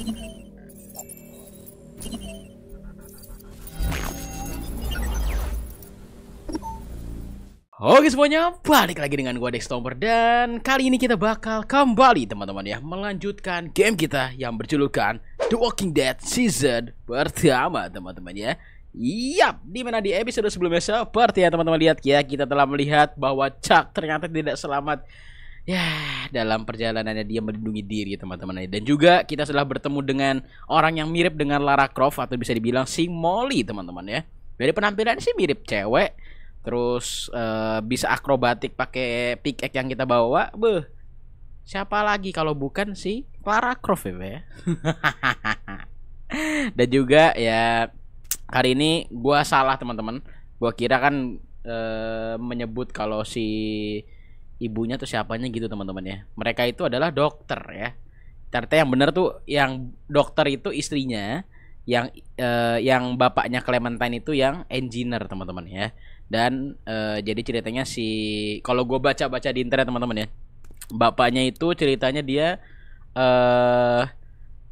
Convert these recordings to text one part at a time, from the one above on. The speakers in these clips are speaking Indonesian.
Oke semuanya, balik lagi dengan gue Dextomer dan kali ini kita bakal kembali teman-teman ya melanjutkan game kita yang berjulukan The Walking Dead Season pertama teman-teman ya. Yap, dimana di episode sebelumnya seperti ya teman-teman lihat ya kita telah melihat bahwa Chuck ternyata tidak selamat ya dalam perjalanannya dia melindungi diri teman-teman dan juga kita sudah bertemu dengan orang yang mirip dengan Lara Croft atau bisa dibilang si Molly teman-teman ya dari penampilan sih mirip cewek terus uh, bisa akrobatik pakai pickaxe yang kita bawa beh siapa lagi kalau bukan si Lara Croft ya dan juga ya hari ini gua salah teman-teman gua kira kan uh, menyebut kalau si ibunya tuh siapanya gitu teman-teman ya. Mereka itu adalah dokter ya. Ternyata yang benar tuh yang dokter itu istrinya, yang eh, yang bapaknya Clementine itu yang engineer teman-teman ya. Dan eh, jadi ceritanya si kalau gue baca-baca di internet teman-teman ya, bapaknya itu ceritanya dia eh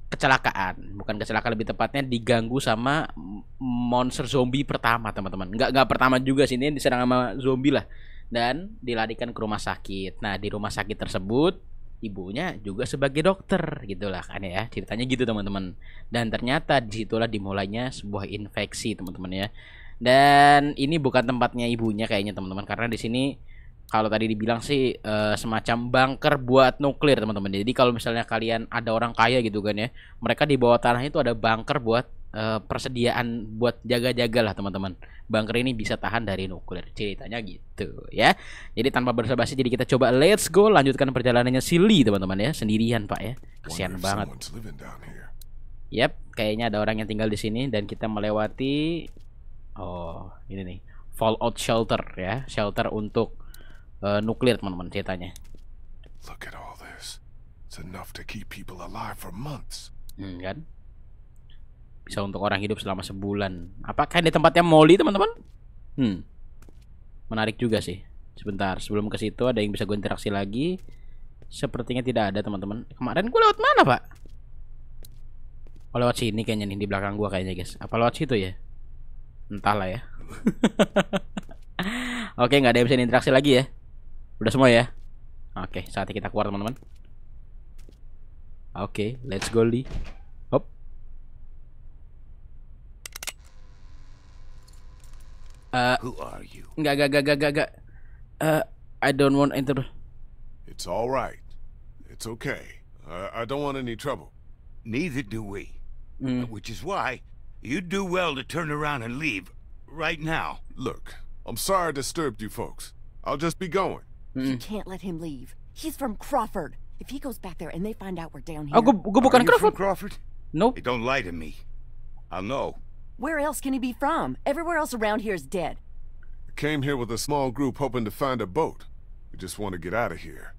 kecelakaan bukan kecelakaan lebih tepatnya diganggu sama monster zombie pertama teman-teman nggak nggak pertama juga sih ini diserang sama zombie lah dan dilarikan ke rumah sakit. Nah, di rumah sakit tersebut ibunya juga sebagai dokter gitulah kan ya ceritanya gitu teman-teman dan ternyata disitulah dimulainya sebuah infeksi teman-teman ya dan ini bukan tempatnya ibunya kayaknya teman-teman karena di sini kalau tadi dibilang sih uh, semacam bunker buat nuklir teman-teman. Jadi kalau misalnya kalian ada orang kaya gitu kan ya, mereka di bawah tanah itu ada bunker buat uh, persediaan buat jaga-jaga lah teman-teman. Bunker ini bisa tahan dari nuklir. Ceritanya gitu ya. Jadi tanpa basa-basi jadi kita coba let's go lanjutkan perjalanannya Sili teman-teman ya, sendirian Pak ya. Kesian banget. Yap, kayaknya ada orang yang tinggal di sini dan kita melewati oh, ini nih. Fallout shelter ya, shelter untuk Eh, nuklir teman-teman ceritanya. Look at all this. It's enough to keep people alive for months. Hmm, kan? Bisa untuk orang hidup selama sebulan. Apakah di tempatnya Molly teman-teman? Hmm. Menarik juga sih. Sebentar, sebelum ke situ ada yang bisa gue interaksi lagi. Sepertinya tidak ada teman-teman. Kemarin gue lewat mana pak? Oh lewat sini kayaknya nih di belakang gue kayaknya guys. Apa lewat situ ya? Entahlah ya. Oke nggak ada yang bisa interaksi lagi ya. Udah semua ya? Oke, saatnya kita keluar teman-teman. Oke, let's go Li. Hop. Uh, Who are you? Enggak, enggak, enggak, enggak, enggak. Uh, I don't want enter. It's all right. It's okay. I, I don't want any trouble. Neither do we. Mm. Which is why you'd do well to turn around and leave right now. Look, I'm sorry I disturbed you folks. I'll just be going. You mm. can't let him leave. He's from Crawford. If he goes back there and they find out we're down oh, here... Oh, go, go back on Crawford. Crawford? Nope. They don't lie to me. I'll know. Where else can he be from? Everywhere else around here is dead. I came here with a small group hoping to find a boat. We just want to get out of here.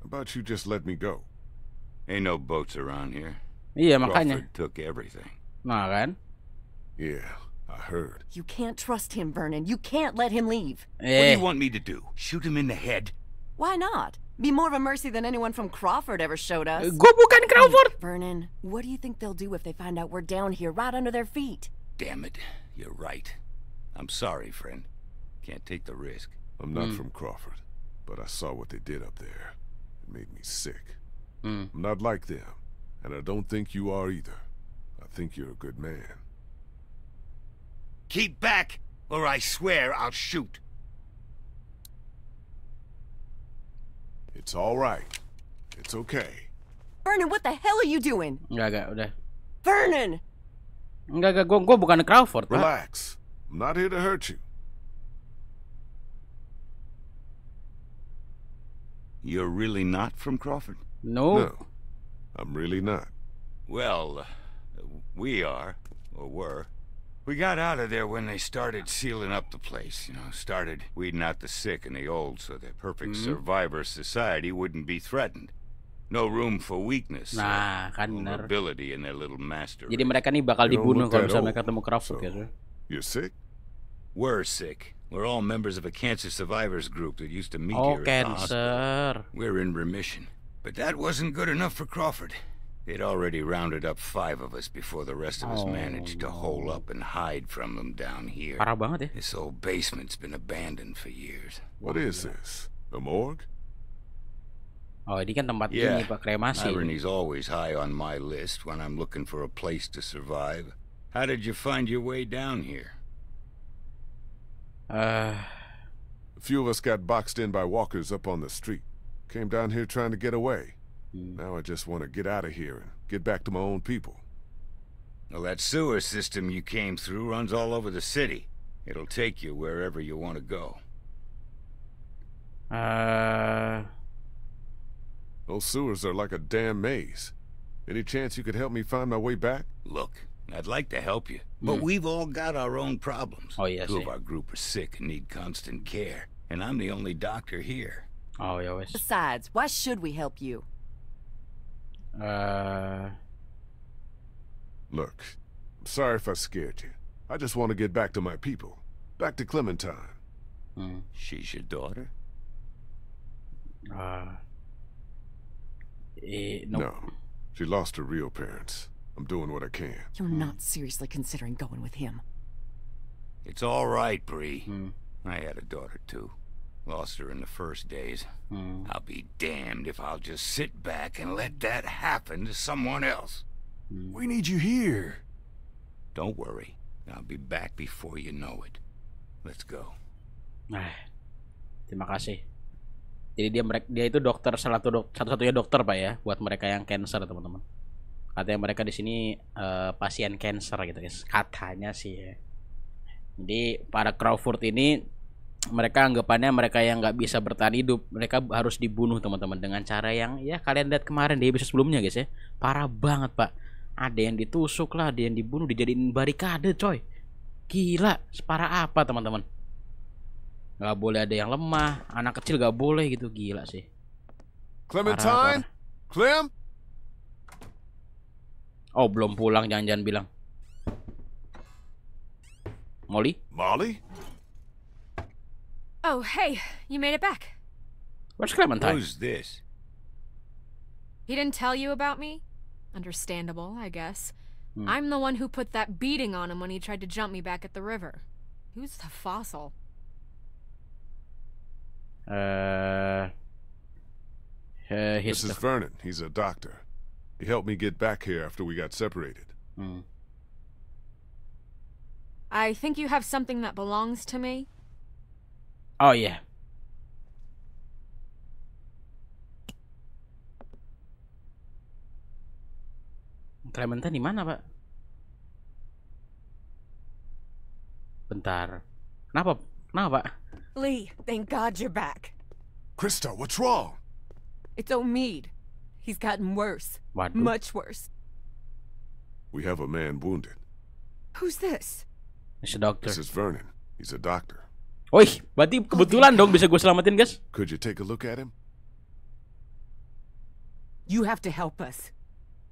How about you just let me go? Ain't no boats around here. Yeah, makanya. took everything. Nah, kan? Yeah, I heard. You can't trust him, Vernon. You can't let him leave. Eh. What do you want me to do? Shoot him in the head? Why not? Be more of a mercy than anyone from Crawford ever showed us. Go book and Crawford! Vernon, what do you think they'll do if they find out we're down here right under their feet? Damn it. You're right. I'm sorry, friend. Can't take the risk. I'm not mm. from Crawford, but I saw what they did up there. It made me sick. Mm. I'm not like them, and I don't think you are either. I think you're a good man. Keep back, or I swear I'll shoot. It's all right. It's okay. Vernon, what the hell are you doing? Vernon! Crawford, Relax. I'm not here to hurt you. You're really not from Crawford? No. No, I'm really not. Well, we are, or were. We got out of there when they started sealing up the place, you know, started weeding out the sick and the old so the perfect mm survivor society wouldn't be threatened. No room for weakness. Uh, nah, kan benar. in their little master. Jadi mereka nih bakal dibunuh kalau misalnya mereka ketemu Crawford, so, ya, sir. You're sick? We're sick. We're all members of a cancer survivors group that used to meet oh, here at cancer. the hospital. We're in remission. But that wasn't good enough for Crawford. He'd already rounded up five of us before the rest of us oh, managed to hole up and hide from them down here. Banget, eh? This old basement's been abandoned for years. What is this? A morgue? Oh, ini kan tempat yeah. ini Pak kremasi. Irony's always high on my list when I'm looking for a place to survive. How did you find your way down here? Uh... A few of us got boxed in by walkers up on the street. Came down here trying to get away. Mm. Now I just want to get out of here and get back to my own people. Well, that sewer system you came through runs all over the city. It'll take you wherever you want to go. Uh... Those sewers are like a damn maze. Any chance you could help me find my way back? Look, I'd like to help you, but mm. we've all got our own problems. Oh, yes. Two of our group are sick and need constant care, and I'm the only doctor here. Oh, yes. Besides, why should we help you? Uh. Look, I'm sorry if I scared you. I just want to get back to my people. Back to Clementine. Hmm. She's your daughter? Uh. Eh, No. She lost her real parents. I'm doing what I can. You're hmm. not seriously considering going with him. It's all right, Bree. Hmm. I had a daughter, too. Lost her in the first days. Mm. I'll be damned if I'll just sit back and let that happen to someone else. Mm. We need you here. Don't worry. I'll be back before you know it. Let's go. Nah, terima kasih. Jadi dia mereka dia itu dokter salah satu dok, satu-satunya dokter pak ya buat mereka yang cancer teman-teman. Katanya mereka di sini uh, pasien cancer gitu guys. Katanya sih ya. Jadi para Crawford ini mereka anggapannya mereka yang nggak bisa bertahan hidup mereka harus dibunuh teman-teman dengan cara yang ya kalian lihat kemarin di episode sebelumnya guys ya parah banget pak ada yang ditusuk lah ada yang dibunuh dijadiin barikade coy gila separah apa teman-teman nggak boleh ada yang lemah anak kecil nggak boleh gitu gila sih Clementine Clem oh belum pulang jangan-jangan bilang Molly Molly Oh, hey, you made it back. Where's Clementine? Who's this? He didn't tell you about me? Understandable, I guess. Hmm. I'm the one who put that beating on him when he tried to jump me back at the river. Who's the fossil? Uh. Uh, this is Vernon. He's a doctor. He helped me get back here after we got separated. Hmm. I think you have something that belongs to me. Oh, yeah. Clementine di mana, Pak? Bentar. Kenapa? Kenapa, Pak? Lee, thank God you're back. Krista, what's wrong? It's Omid. He's gotten worse. Waduh. Much worse. We have a man wounded. Who's this? It's a doctor. This is Vernon. He's a doctor. Woi, berarti kebetulan dong bisa gue selamatin, guys. Could you take a look at him? You have to help us.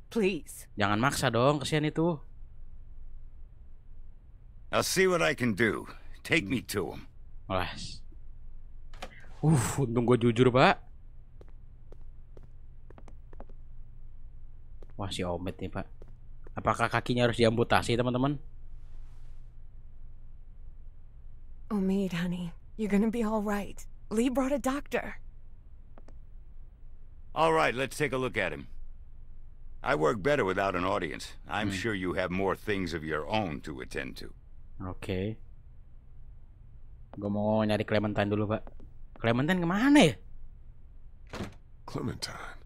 Please. Jangan maksa dong, kasihan itu. I'll see what I can do. Take me to him. Mas, Uh, untung gue jujur, Pak. Wah, si Omet nih, Pak. Apakah kakinya harus diamputasi, teman-teman? Omid, oh, honey, you're gonna be all right. Lee brought a doctor. All right, let's take a look at him. I work better without an audience. I'm mm. sure you have more things of your own to attend to. Okay. Gue mau nyari Clementine dulu, Pak. Clementine kemana ya? Clementine.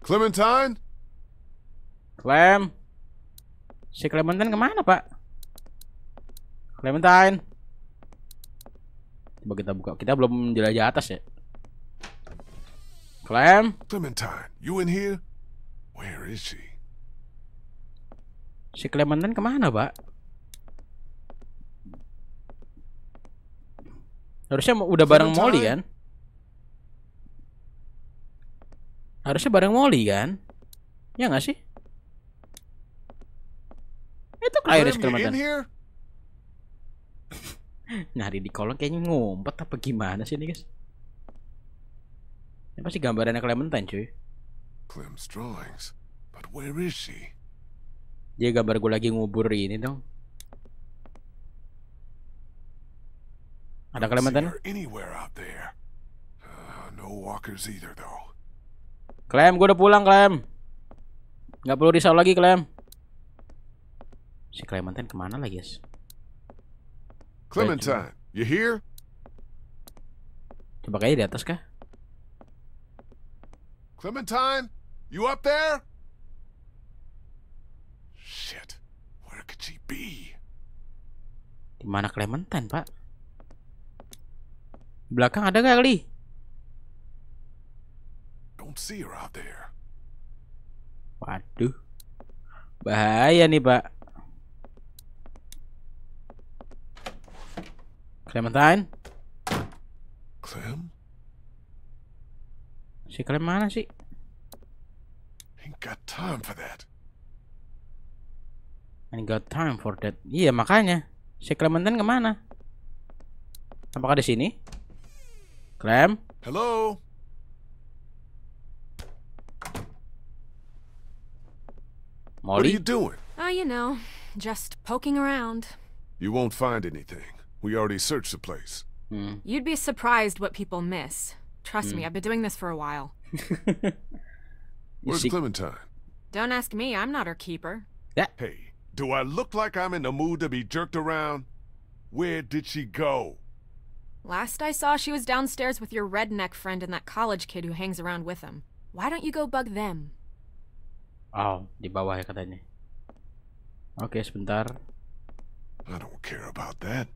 Clementine? Clem. Si Clementine kemana, Pak? Clementine. Coba kita buka. Kita belum jelajah atas ya. Clem. Clementine, you in here? Where is she? Si Clementine kemana, Pak? Harusnya udah bareng Clementine? Molly kan? Harusnya bareng Molly kan? Ya nggak sih? Itu Clementine nyari di kolong kayaknya ngumpet apa gimana sih ini guys ini pasti gambarannya Clementine cuy Clem's drawings but where is she dia gambar gue lagi ngubur ini dong ada Clementine anywhere out there uh, no walkers either though Clem gue udah pulang Clem nggak perlu risau lagi Clem si Clementine kemana lagi guys Clementine, you here? Coba kayaknya di atas kah? Clementine, you up there? Shit, where could she be? Di mana Clementine, Pak? Belakang ada gak kali? Don't see her out there. Waduh. Bahaya nih, Pak. Clementine? Clem? Si Clem mana sih? Ain't got time for that. Ain't got time for that. Iya makanya. Si Clementine kemana? Apakah di sini? Clem? Hello? Molly? What are you doing? Oh, you know, just poking around. You won't find anything. We already searched the place. Mm. You'd be surprised what people miss. Trust mm. me, hmm. I've been doing this for a while. Where's Clementine? Don't ask me, I'm not her keeper. Hey, do I look like I'm in the mood to be jerked around? Where did she go? Last I saw, she was downstairs with your redneck friend and that college kid who hangs around with him. Why don't you go bug them? Oh, di bawah ya katanya. Oke, okay, sebentar. I don't care about that.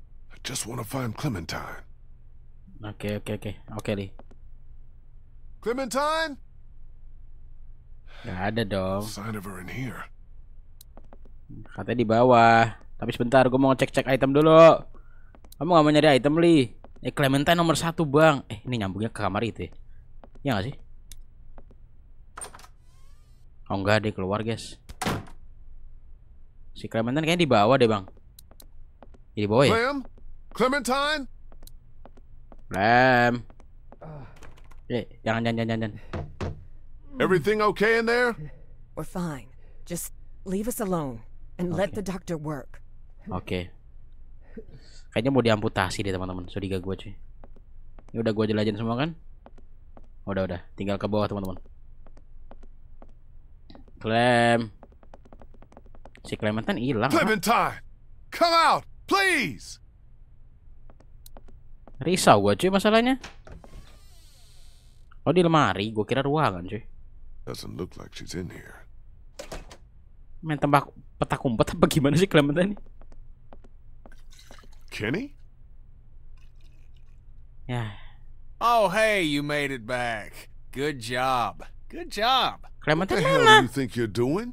Just want to find Clementine. Okay, okay, okay. Okay, Lee. Clementine? Gak ada dong. Sign of her in here. Katanya di bawah. Tapi sebentar, gue mau cek-cek item dulu. Kamu gak mau nyari item, Li? Eh, Clementine nomor satu, Bang. Eh, ini nyambungnya ke kamar itu ya? Iya nggak sih? Oh, enggak deh, keluar, guys. Si Clementine kayaknya di bawah deh, Bang. Ya, di bawah ya? Clem? Clementine? Ram. Eh, eh jangan, jangan, jangan, Everything okay in there? We're fine. Just leave us alone and okay. let the doctor work. Oke. Okay. Kayaknya mau diamputasi deh teman-teman. Curiga gue cuy. Ini udah gue jelajahin semua kan? Udah udah. Tinggal ke bawah teman-teman. Clem. Si Clementine hilang. Clementine, come out, please. Risau gua cuy masalahnya. Oh di lemari, gua kira ruangan cuy. Doesn't look like she's in here. Main tembak petak umpet apa gimana sih Clementine ini? Kenny? Ya. Oh hey, you made it back. Good job. Good job. Clementine What the hell do you think you're doing?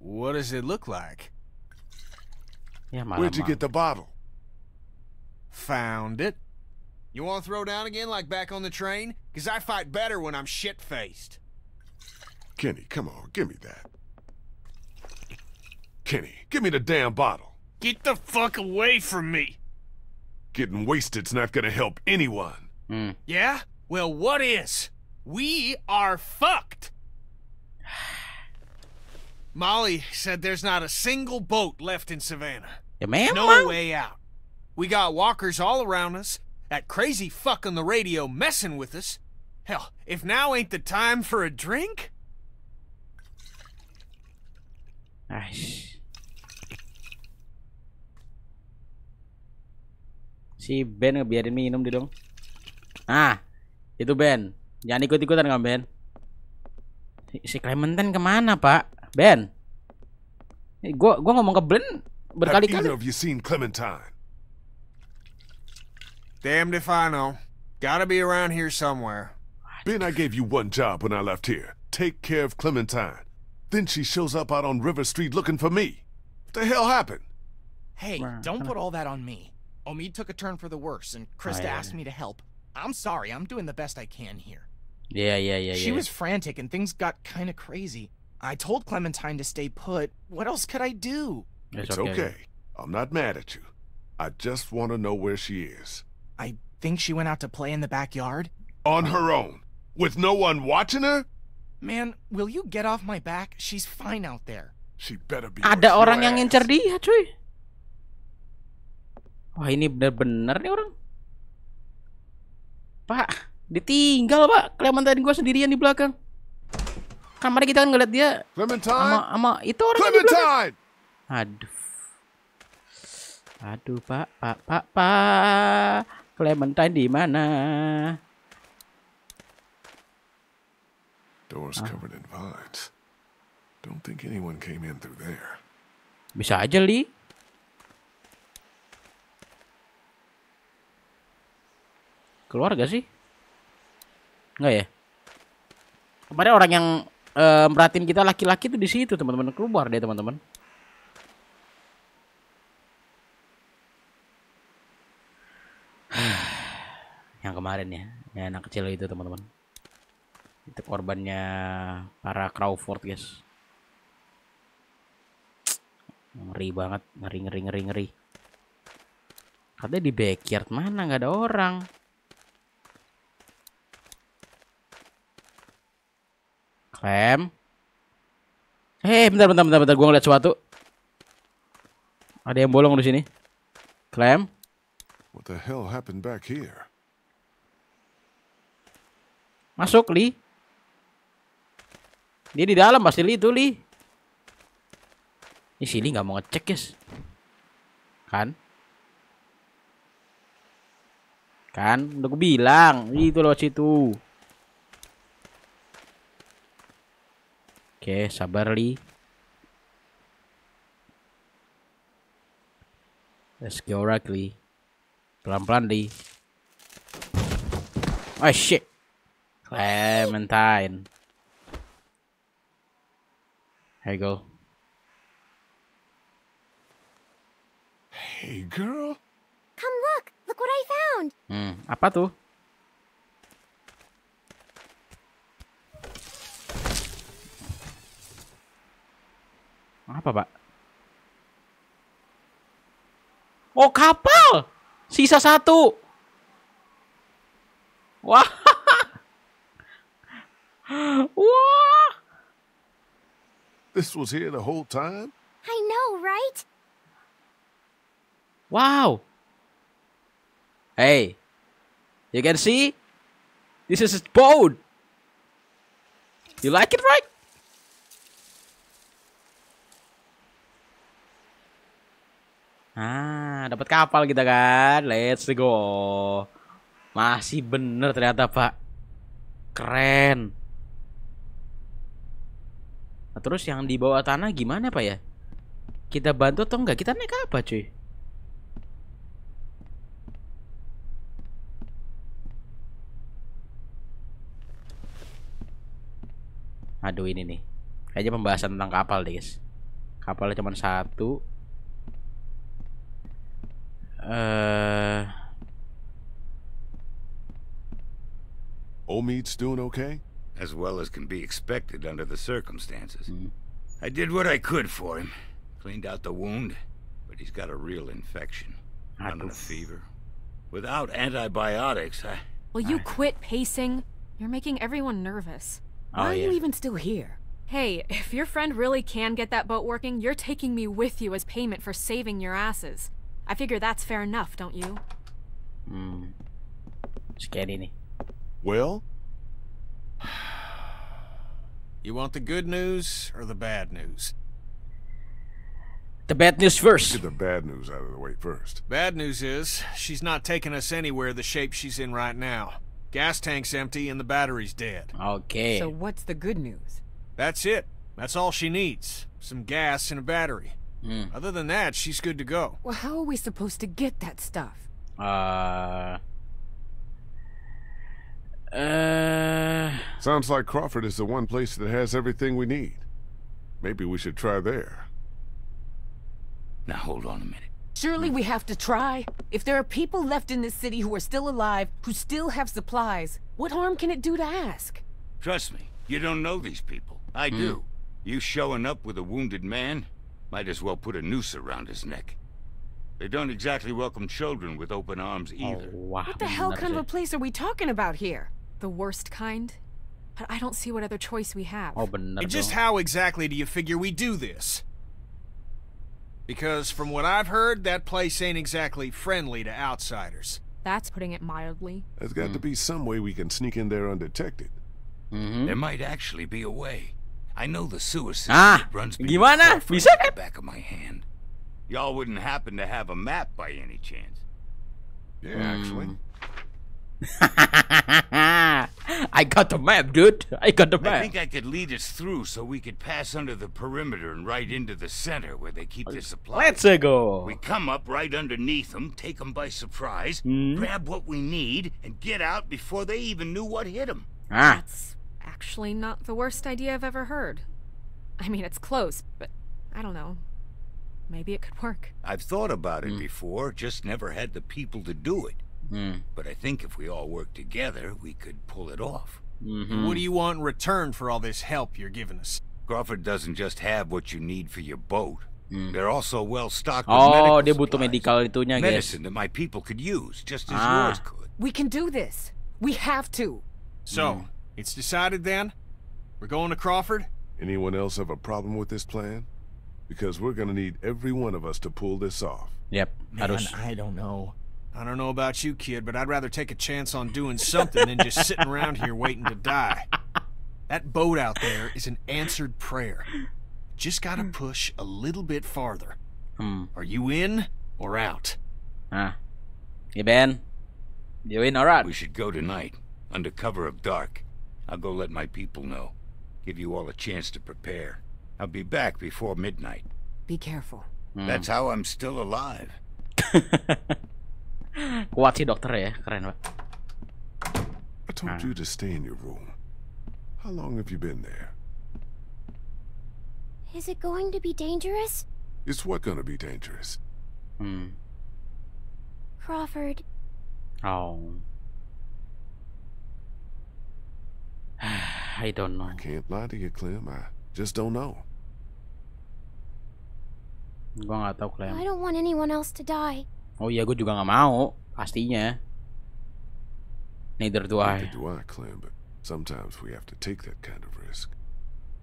What does it look like? Ya, Where'd you get the bottle? Found it. You want to throw down again like back on the train? Because I fight better when I'm shit-faced. Kenny, come on, give me that. Kenny, give me the damn bottle. Get the fuck away from me. Getting wasted's not gonna help anyone. Mm. Yeah? Well, what is? We are fucked. Molly said there's not a single boat left in Savannah. Yeah, man, no way out. We got walkers all around us, That crazy fuck on the radio messing with us. Hell, if now ain't the time for a drink? Nice. Si Ben biarin minum di dong. Nah, itu Ben. Jangan ikut-ikutan kamu Ben. Si Clementine kemana Pak? Ben. Eh, Gue gua ngomong ke Ben berkali-kali. Have either of you seen Clementine? Damned if I know. Gotta be around here somewhere. Ben, I gave you one job when I left here. Take care of Clementine. Then she shows up out on River Street looking for me. What the hell happened? Hey, don't put all that on me. Omid took a turn for the worse, and Krista asked me to help. I'm sorry, I'm doing the best I can here. Yeah, yeah, yeah, She was frantic, and things got kind of crazy. I told Clementine to stay put. What else could I do? It's, okay. okay. I'm not mad at you. I just want to know where she is. I think she went out to play in the backyard. On her own? With no one watching her? Man, will you get off my back? She's fine out there. She better be Ada orang yang ngincer dia, cuy. Wah, ini bener-bener nih orang. Pak, ditinggal, Pak. Clementine gua sendirian di belakang. Kamarnya kita kan ngeliat dia Clementine. Sama, sama itu orang Clementine. Aduh. Aduh, Pak, Pak, Pak, Pak. Clementine di mana? Doors ah. covered in vines. Don't think anyone came in through there. Bisa aja, Li. Keluar gak sih? Enggak ya? Kemarin orang yang uh, eh, merhatiin kita laki-laki tuh di situ, teman-teman. Keluar deh, teman-teman. kemarin ya ya anak kecil itu teman-teman itu korbannya para Crawford guys ngeri banget ngeri ngeri ngeri ngeri katanya di backyard mana nggak ada orang eh hey, bentar, bentar, bentar, bentar. gue ngeliat sesuatu. Ada yang bolong di sini. Klem What the hell happened back here? Masuk, Li. Dia di dalam pasti Li itu, Li. Ini sini nggak mau ngecek, guys. Kan? Kan, udah gue bilang, itu lewat situ. Oke, sabar, Li. Let's go, Ragli. Pelan-pelan, Li. Oh, shit. Clementine. Eh, here you go. Hey, girl. Come look. Look what I found. Hmm, apa tuh? Apa, Pak? Oh, kapal! Sisa satu. Wah. Whoa! This was here the whole time? I know, right? Wow! Hey, you can see? This is boat! You like it, right? Ah, dapat kapal kita kan. Let's go. Masih bener ternyata, Pak. Keren. Nah, terus yang di bawah tanah gimana pak ya? Kita bantu atau enggak? Kita naik apa cuy? Aduh ini nih Kayaknya pembahasan tentang kapal deh guys Kapalnya cuma satu uh... Eh. Omid's doing okay? as well as can be expected under the circumstances. Mm. I did what I could for him. Cleaned out the wound, but he's got a real infection. Running a fever. Without antibiotics, I... Will you quit pacing? You're making everyone nervous. Oh, Why yeah. are you even still here? Hey, if your friend really can get that boat working, you're taking me with you as payment for saving your asses. I figure that's fair enough, don't you? Hmm. in. Well, You want the good news or the bad news? The bad news first. Let's get the bad news out of the way first. Bad news is, she's not taking us anywhere the shape she's in right now. Gas tank's empty and the battery's dead. Okay. So what's the good news? That's it. That's all she needs. Some gas and a battery. Mm. Other than that, she's good to go. Well, how are we supposed to get that stuff? Uh... Sounds like Crawford is the one place that has everything we need. Maybe we should try there. Now hold on a minute. Surely we have to try. If there are people left in this city who are still alive, who still have supplies, what harm can it do to ask? Trust me, you don't know these people. I hmm. do. You showing up with a wounded man? Might as well put a noose around his neck. They don't exactly welcome children with open arms oh, either. Oh, wow. What the hell kind of a place are we talking about here? The worst kind? But I don't see what other choice we have. Oh, but and just how exactly do you figure we do this? Because from what I've heard, that place ain't exactly friendly to outsiders. That's putting it mildly. There's got mm. to hmm. be some way we can sneak in there undetected. Mm -hmm. There might actually be a way. I know the sewer system ah, runs gimana? Bisa kan? back of my hand. Y'all wouldn't happen to have a map by any chance. Yeah, mm. actually. Hmm. I got the map, dude. I got the map. I think I could lead us through so we could pass under the perimeter and right into the center where they keep the supplies. Let's go. We come up right underneath them, take them by surprise, mm. grab what we need, and get out before they even knew what hit them. Ah. That's actually not the worst idea I've ever heard. I mean, it's close, but I don't know. Maybe it could work. I've thought about it mm. before, just never had the people to do it. Mm. But I think if we all work together, we could pull it off. Mm -hmm. What do you want in return for all this help you're giving us? Crawford doesn't just have what you need for your boat. Mm. They're also well stocked with oh, medical supplies, medical itunya, Medicine that my people could use, just as ah. yours could. We can do this. We have to. So, hmm. it's decided then? We're going to Crawford? Anyone else have a problem with this plan? Because we're gonna need every one of us to pull this off. Yep. Man, I don't know. I don't know about you, kid, but I'd rather take a chance on doing something than just sitting around here waiting to die. That boat out there is an answered prayer. Just gotta hmm. push a little bit farther. Hmm. Are you in or out? Ah. You Ben? You in or out? We should go tonight, under cover of dark. I'll go let my people know. Give you all a chance to prepare. I'll be back before midnight. Be careful. Hmm. That's how I'm still alive. Kuat sih dokter ya, keren banget. I told ah. you to stay in your room. How long have you been there? Is it going to be dangerous? Is what going to be dangerous? Hmm. Crawford. Oh. I don't know. I can't lie to you, Clem. I just don't know. Gua tahu, Clem. I don't want anyone else to die. Oh iya, gue juga nggak mau, pastinya. Neither do I. Neither do I, Clem, but sometimes we have to take that kind of risk.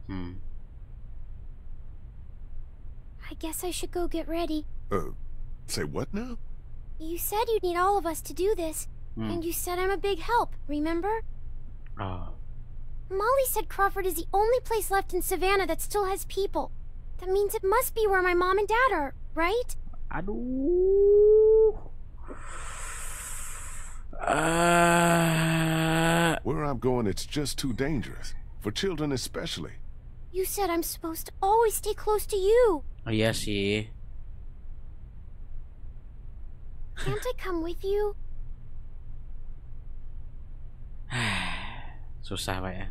Hmm. I guess I should go get ready. Uh, say what now? You said you'd need all of us to do this, hmm. and you said I'm a big help, remember? Ah. Uh. Molly said Crawford is the only place left in Savannah that still has people. That means it must be where my mom and dad are, right? Aduh. Uh... Where I'm going, it's just too dangerous. For children especially. You said I'm supposed to always stay close to you. Oh, yeah, Can't I come with you? Susah, Pak ya.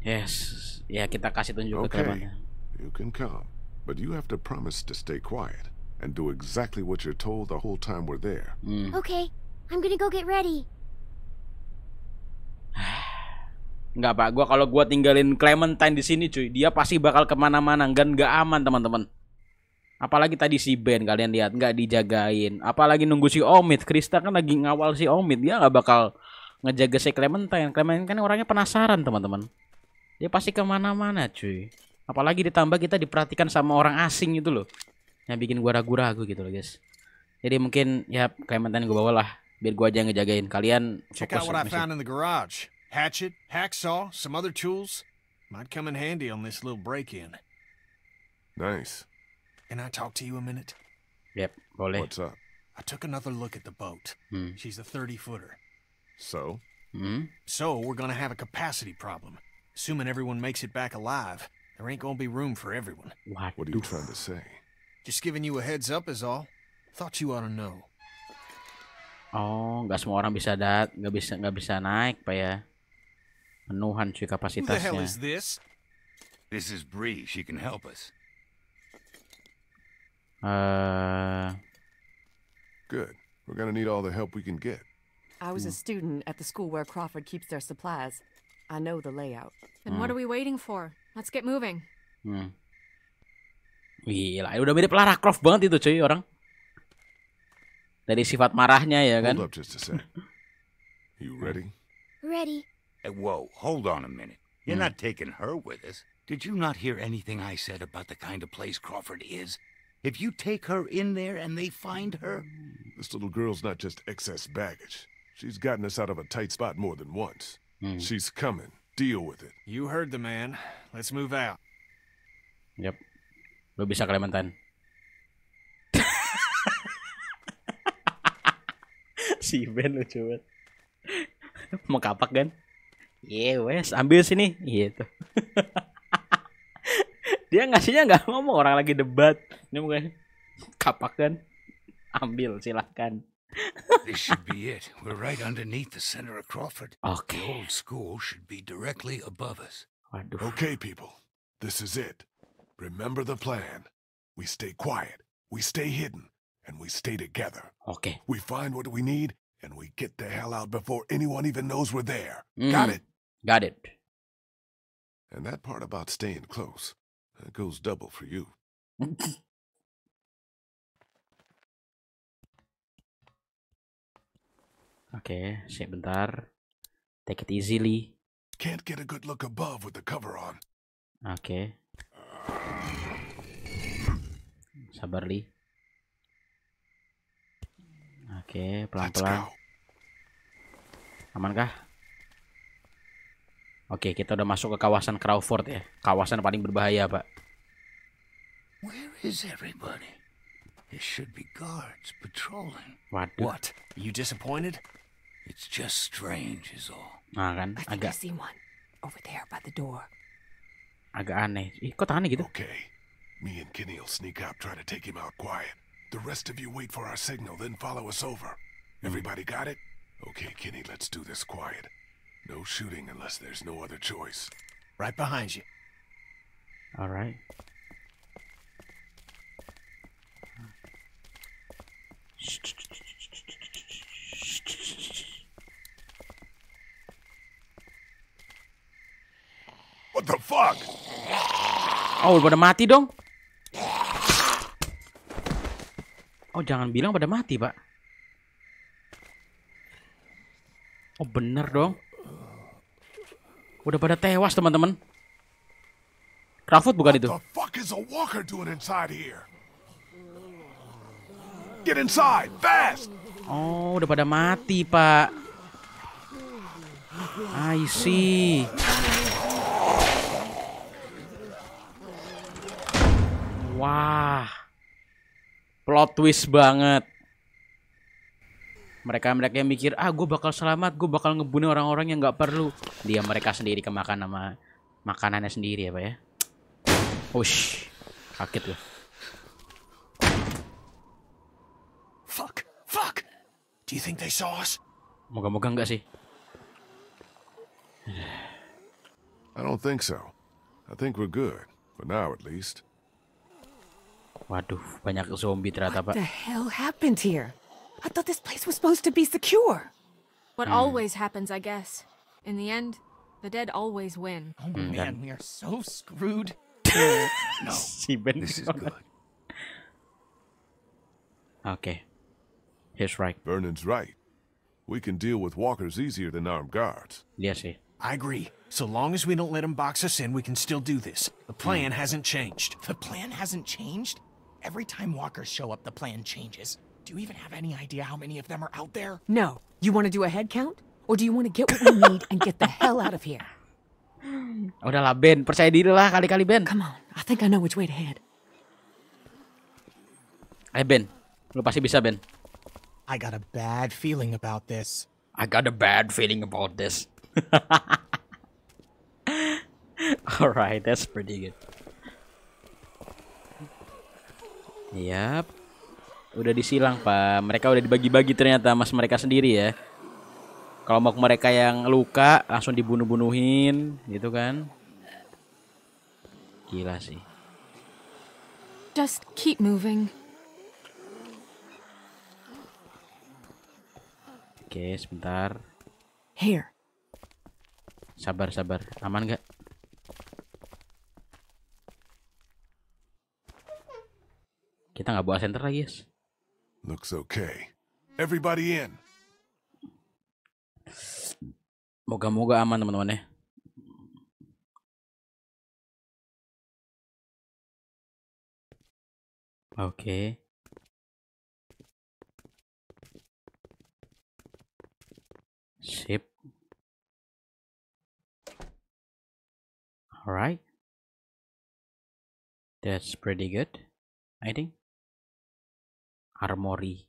Yes. Ya, kita kasih tunjuk okay. ke temannya. You can come. But you have to promise to stay quiet and do exactly what you're told the whole time we're there. Mm. Okay, I'm gonna go get ready. Nggak pak, gue kalau gue tinggalin Clementine di sini cuy, dia pasti bakal kemana-mana, nggak nggak aman teman-teman. Apalagi tadi si Ben kalian lihat nggak dijagain, apalagi nunggu si Omid, Krista kan lagi ngawal si Omid, dia nggak bakal ngejaga si Clementine. Clementine kan orangnya penasaran teman-teman, dia pasti kemana-mana cuy apalagi ditambah kita diperhatikan sama orang asing itu loh yang bikin gua ragu-ragu gitu loh guys jadi mungkin ya kayak mantan Clementine gue bawalah biar gua aja yang ngejagain kalian check out what I found in the garage hatchet hacksaw some other tools might come in handy on this little break-in nice can I talk to you a minute yep boleh what's up I took another look at the boat hmm. she's a 30 footer so hmm? so we're gonna have a capacity problem assuming everyone makes it back alive There ain't gonna be room for everyone. What are you trying to say? Just giving you a heads up is all. Thought you ought to know. Oh, nggak semua orang bisa dat, nggak bisa nggak bisa naik, pak ya. Penuhan cuy kapasitasnya. Who the hell is this? This is Bree. She can help us. Uh. Good. We're gonna need all the help we can get. I was a hmm. student at the school where Crawford keeps their supplies. I know the layout. Then what hmm. are we waiting for? Let's get moving. Hmm. Gila, udah mirip Lara Croft banget itu cuy orang. Dari sifat marahnya ya kan. Hold up just a sec. You ready? Ready. Hey, eh, whoa, hold on a minute. You're hmm. not taking her with us. Did you not hear anything I said about the kind of place Crawford is? If you take her in there and they find her... Hmm. This little girl's not just excess baggage. She's gotten us out of a tight spot more than once. Mm. She's coming. Deal with it. You heard the man. Let's move out. Yep. Lu bisa Clementine. si Ben lo coba. Mau kapak kan? Iya yeah, wes, ambil sini Iya tuh. Dia ngasihnya nggak ngomong orang lagi debat. Ini mungkin kapak kan? Ambil silahkan. this should be it. We're right underneath the center of Crawford. Okay. The old school should be directly above us. Wonderful. Okay, people. This is it. Remember the plan. We stay quiet, we stay hidden, and we stay together. Okay. We find what we need, and we get the hell out before anyone even knows we're there. Mm. Got it? Got it. And that part about staying close, that uh, goes double for you. Oke, okay, sebentar. Take it easily. Can't get a good look above with the cover on. Oke. Okay. Sabar, Li. Oke, okay, pelan-pelan. Aman kah? Oke, okay, kita udah masuk ke kawasan Crawford ya. Kawasan paling berbahaya, Pak. Where is everybody? There should be guards patrolling. What? What? You disappointed? It's just strange is all. Nah kan? I think agak I see one over there by the door. Agak aneh. Ih, eh, kok aneh gitu? Okay. Me and Kenny'll sneak up, try to take him out quiet. The rest of you wait for our signal then follow us over. Hmm. Everybody got it? Okay, Kenny, let's do this quiet. No shooting unless there's no other choice. Right behind you. All right. Shh, shh, shh, the fuck? Oh, udah pada mati dong. Oh, jangan bilang pada mati, Pak. Oh, bener dong. Udah pada tewas, teman-teman. Crawford bukan itu. Oh, udah pada mati, Pak. I see. Wah. Plot twist banget. Mereka-mereka yang mikir, ah gue bakal selamat, gue bakal ngebunuh orang-orang yang gak perlu. Dia mereka sendiri kemakan sama makanannya sendiri ya Pak ya. Ush, sakit loh. Fuck, fuck. Do you think they saw us? Moga-moga enggak sih. I don't think so. I think we're good, for now at least. Waduh, banyak zombie ternyata, Pak. What the hell happened here? I thought this place was supposed to be secure. What hmm. always happens, I guess. In the end, the dead always win. Oh man, hmm, we are so screwed. no, this is good. Okay. He's right. Vernon's right. We can deal with walkers easier than armed guards. Yes, sir. I agree. So long as we don't let them box us in, we can still do this. The plan hmm. hasn't changed. The plan hasn't changed? Every time walkers show up, the plan changes. Do you even have any idea how many of them are out there? No. You want to do a head count? Or do you want to get what we need and get the hell out of here? Udahlah Ben, percaya diri lah kali-kali Ben. Come on, I think I know which way to head. Ayo eh, Ben, lu pasti bisa Ben. I got a bad feeling about this. I got a bad feeling about this. Alright, that's pretty good. Yap. Udah disilang, Pak. Mereka udah dibagi-bagi ternyata mas mereka sendiri ya. Kalau mau mereka yang luka langsung dibunuh-bunuhin gitu kan. Gila sih. Just keep moving. Oke, sebentar. Here. Sabar, sabar. Aman gak? Kita nggak bawa center lagi, yes. Looks okay. Everybody in. Moga-moga aman teman-teman ya. Oke. Okay. Sip. Alright. That's pretty good, I think. Armory.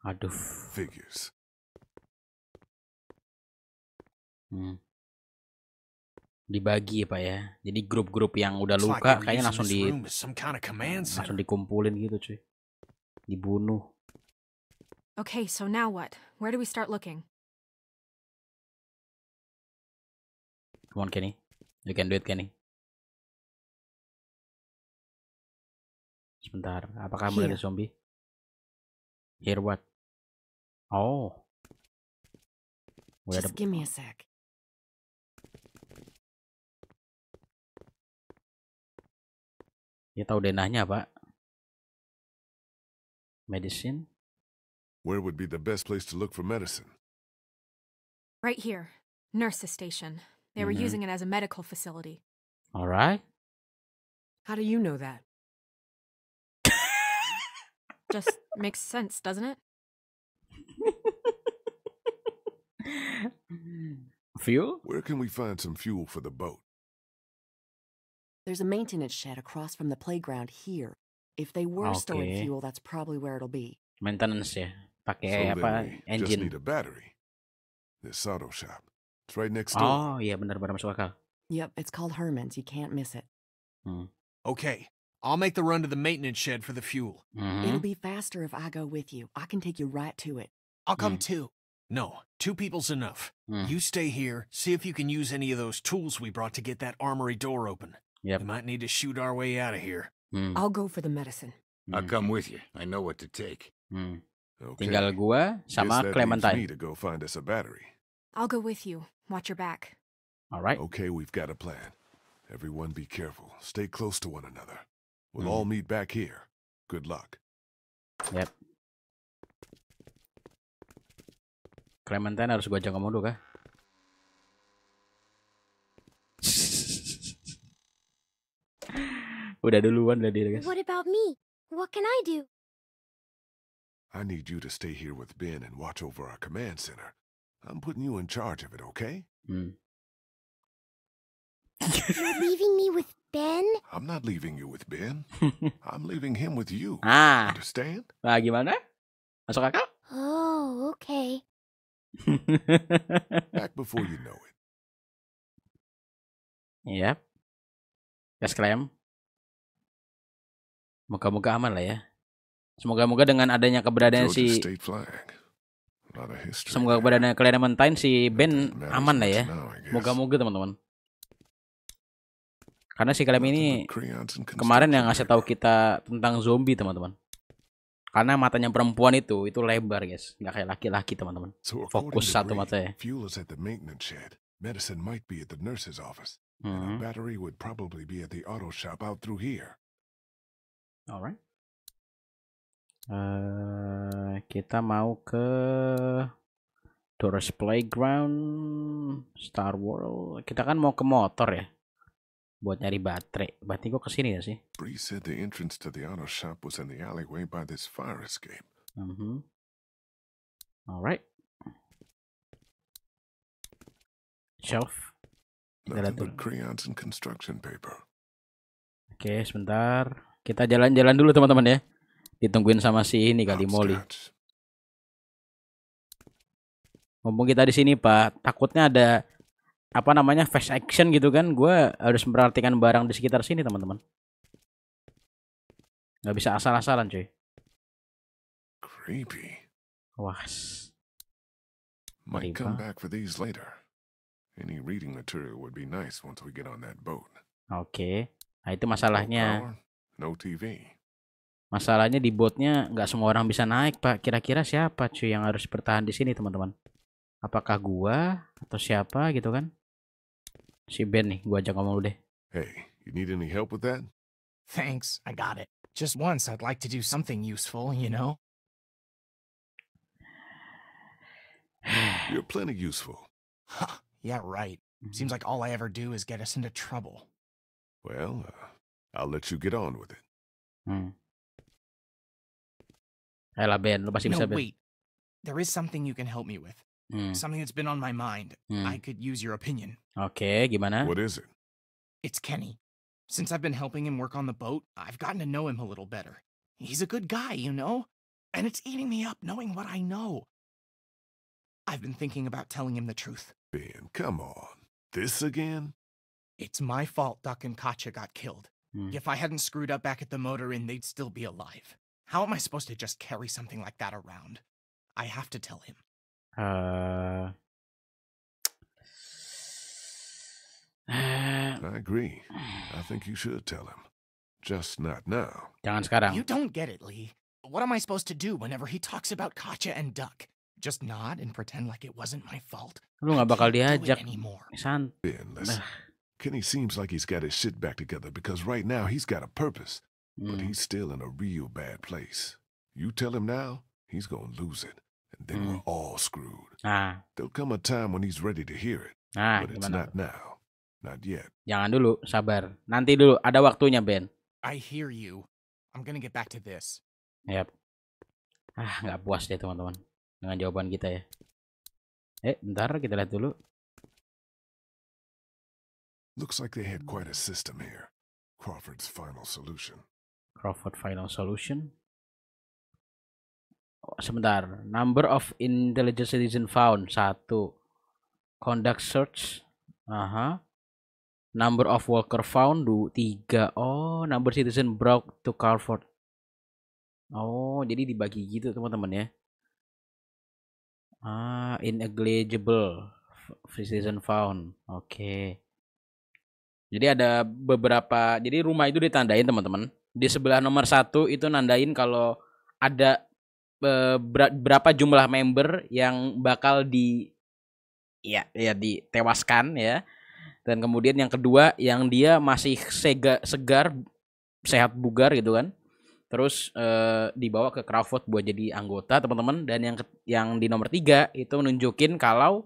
Aduh. Figures. Hmm. Dibagi ya pak ya. Jadi grup-grup yang udah luka kayaknya langsung di hmm, langsung dikumpulin gitu cuy. Dibunuh. Okay, so now what? Where do we start looking? Come on Kenny. You can do it Kenny. Sebentar, apakah iya. mulai ada zombie? Here what? Oh. Mulai Just give me a sec. Dia tahu denahnya, Pak. Medicine. Where would be the best place to look for medicine? Right here. Nurse's station. They were mm -hmm. using it as a medical facility. All right. How do you know that? just makes sense, doesn't it? fuel? Where can we find some fuel for the boat? There's a maintenance shed across from the playground here. If they were ah, okay. storing fuel, that's probably where it'll be. Maintenance Pakai so apa? Engine. Just need a battery. This auto shop. It's right next door. Oh, yeah, benar benar masuk akal. Yep, it's called Herman's. You can't miss it. Hmm. Okay, I'll make the run to the maintenance shed for the fuel. Mm -hmm. It'll be faster if I go with you. I can take you right to it. I'll come mm. too. No, two people's enough. Mm. You stay here, see if you can use any of those tools we brought to get that armory door open. Yep. We might need to shoot our way out of here. Mm. I'll go for the medicine. Mm. I'll come with you. I know what to take. Mm. Okay. Tinggal gua sama Guess that Clementine. Me to go find us a battery. I'll go with you. Watch your back. All right. Okay, we've got a plan. Everyone be careful. Stay close to one another. We'll mm. all meet back here. Good luck. Yep. Clementine harus gue ajak ngomong dulu kah? Udah duluan lah dia, guys. What about me? What can I do? I need you to stay here with Ben and watch over our command center. I'm putting you in charge of it, okay? Hmm. You're leaving me with Ben? I'm not leaving you with Ben. I'm leaving him with you. Ah. Understand? Nah, gimana? Masuk akal? Oh, okay. Back before you know it. Yep. Iya. Gas klaim. Moga-moga aman lah ya. Semoga-moga dengan adanya keberadaan si Semoga keberadaan Clementine si Ben aman lah ya. Moga-moga teman-teman. Karena si Kalem ini kemarin yang ngasih tahu kita tentang zombie, teman-teman. Karena matanya perempuan itu itu lebar, guys. Nggak kayak laki-laki, teman-teman. Fokus satu mata Medicine might be at the nurse's office, mm -hmm. battery would probably be at the auto shop out through here. Alright. Uh, eh, kita mau ke Doris Playground, Star World. Kita kan mau ke motor ya buat nyari baterai. Berarti gue kesini ya sih. Bree said the entrance to the auto shop was in the alleyway by this fire escape. Mm -hmm. Alright. Shelf. Nothing but crayons and construction paper. Oke, okay, sebentar. Kita jalan-jalan dulu teman-teman ya. Ditungguin sama si ini kali Molly. Mumpung kita di sini Pak, takutnya ada apa namanya fast action gitu kan gue harus memperhatikan barang di sekitar sini teman-teman nggak bisa asal-asalan cuy creepy wah might come back for these later any reading material would be nice once we get on that boat oke nah itu masalahnya no, TV masalahnya di botnya nggak semua orang bisa naik pak kira-kira siapa cuy yang harus bertahan di sini teman-teman apakah gua atau siapa gitu kan Si Bernie, guacamole. deh. Hey, you need any help with that? Thanks, I got it. Just once, I'd like to do something useful, you know? You're plenty useful. Huh, yeah, right. Mm-hmm. Seems like all I ever do is get us into trouble. Well, uh, I'll let you get on with it. Hmm. Ayolah, Ben. Lu pasti no, bisa, Ben. wait. There is something you can help me with. Mm. Something that's been on my mind. I mm. could use your opinion. Okay, gimana? What is it? It's Kenny. Since I've been helping him work on the boat, I've gotten to know him a little better. He's a good guy, you know? And it's eating me up knowing what I know. I've been thinking about telling him the truth. Ben, come on. This again? It's my fault Duck and Katya got killed. Mm. If I hadn't screwed up back at the motor inn, they'd still be alive. How am I supposed to just carry something like that around? I have to tell him. Uh, uh, I agree. I think you should tell him. Just not now. Don's got out. You don't get it, Lee. What am I supposed to do whenever he talks about Katya and Duck? Just nod and pretend like it wasn't my fault? Lu nggak bakal diajak. San. Ben, listen. Kenny seems like he's got his shit back together because right now he's got a purpose. Mm. But hmm. he's still in a real bad place. You tell him now, he's gonna lose it. then mm. we're all screwed. Nah. There'll come a time when he's ready to hear it. Nah, but it's not now. Not yet. Jangan dulu, sabar. Nanti dulu, ada waktunya, Ben. I hear you. I'm gonna get back to this. Yep. Ah, nggak puas deh teman-teman dengan jawaban kita ya. Eh, bentar kita lihat dulu. Looks like they had quite a system here. Crawford's final solution. Crawford final solution sebentar number of intelligent citizen found satu conduct search aha number of worker found du tiga oh number citizen broke to Carford oh jadi dibagi gitu teman-teman ya ah inegligible citizen found oke okay. jadi ada beberapa jadi rumah itu ditandain teman-teman di sebelah nomor satu itu nandain kalau ada Eh, berapa jumlah member yang bakal di ya ya ditewaskan ya dan kemudian yang kedua yang dia masih sega, segar sehat bugar gitu kan terus eh, dibawa ke Crawford buat jadi anggota teman-teman dan yang yang di nomor tiga itu menunjukin kalau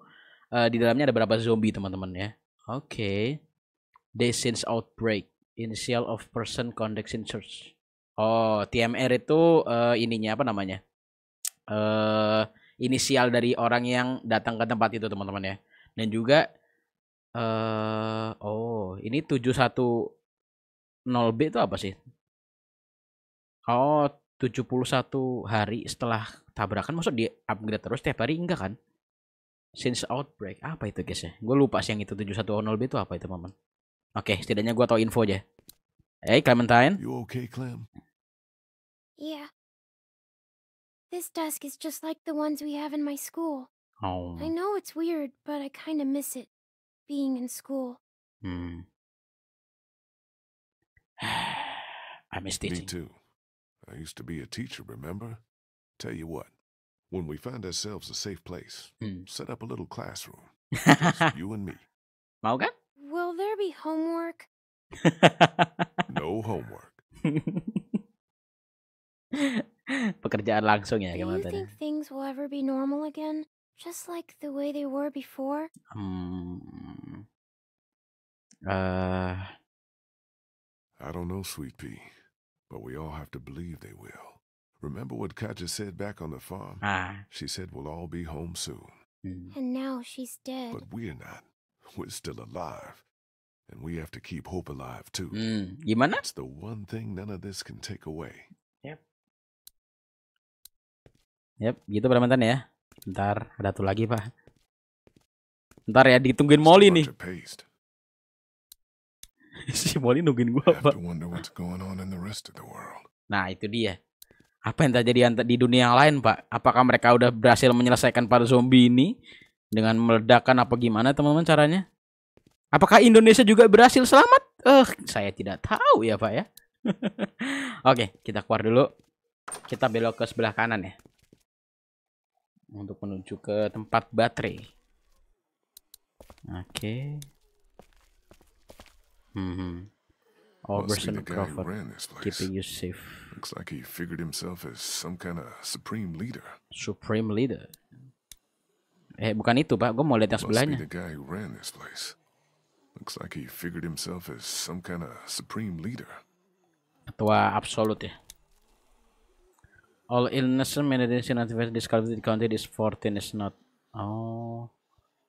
eh, di dalamnya ada berapa zombie teman-teman ya oke okay. since outbreak initial of person conduct search oh TMR itu eh, ininya apa namanya uh, inisial dari orang yang datang ke tempat itu teman-teman ya. Dan juga uh, oh, ini 710B itu apa sih? Oh, 71 hari setelah tabrakan maksud di upgrade terus tiap hari enggak kan? Since outbreak apa itu guys ya? Gue lupa sih yang itu 710 b itu apa itu teman-teman. Oke, setidaknya gue tau info aja. Hey Clementine. You okay, Clem? Yeah. This desk is just like the ones we have in my school. Oh. I know it's weird, but I kind of miss it, being in school. Hmm. I miss teaching. Me too. I used to be a teacher, remember? Tell you what, when we find ourselves a safe place, mm. set up a little classroom. you and me. Mauga? Will there be homework? no homework. Pekerjaan langsung ya Do you think things will ever be normal again? Just like the way they were before? Hmm. Uh. I don't know, sweet pea, but we all have to believe they will. Remember what Katja said back on the farm? Ah. She said we'll all be home soon. Mm. And now she's dead. But we're not. We're still alive. And we have to keep hope alive, too. Mm. Gimana? It's the one thing none of this can take away. Yep, gitu Pak mantan ya. Ntar ada tuh lagi, Pak. Ntar ya, ditungguin Molly nih. si Molly nungguin gua, Pak. Nah, itu dia. Apa yang terjadi di dunia yang lain, Pak? Apakah mereka udah berhasil menyelesaikan para zombie ini dengan meledakan apa gimana, teman-teman caranya? Apakah Indonesia juga berhasil selamat? Eh, saya tidak tahu ya, Pak ya. Oke, kita keluar dulu. Kita belok ke sebelah kanan ya untuk menuju ke tempat baterai. Oke. Okay. hmm. Oberson Crawford, keeping you safe. Looks like he figured himself as some kind of supreme leader. Supreme leader. Eh, bukan itu, Pak. Gue mau lihat yang sebelahnya. the guy who ran this place. Looks like he figured himself as some kind of supreme leader. Ketua absolut ya. All illness managed in discarded discovered counted is 14 is not. Oh.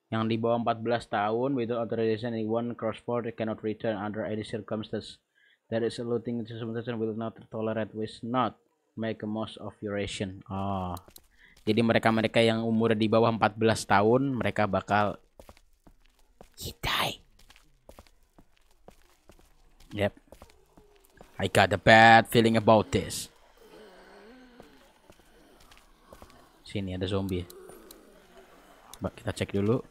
Yang di bawah 14 tahun without authorization anyone cross border cannot return under any circumstances. That is a looting system will not tolerate with not make a most of your ration. Oh. Jadi mereka-mereka yang umur di bawah 14 tahun mereka bakal Hitai. Yep. I got a bad feeling about this. Sini ada zombie. Coba kita cek dulu.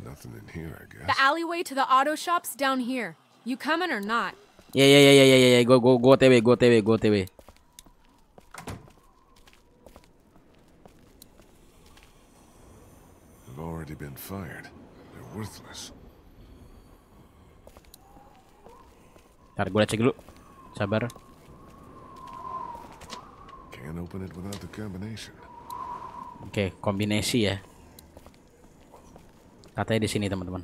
Nothing in here, I guess. The alleyway to the auto shops down here. You coming or not? Yeah, yeah, yeah, yeah, yeah, yeah. Go, go, go, TV, go, TV, go, TV. They've already been fired. They're worthless. Ntar gue cek dulu. Sabar. Can't open it without the combination. Oke, kombinasi ya. Katanya di sini, teman-teman.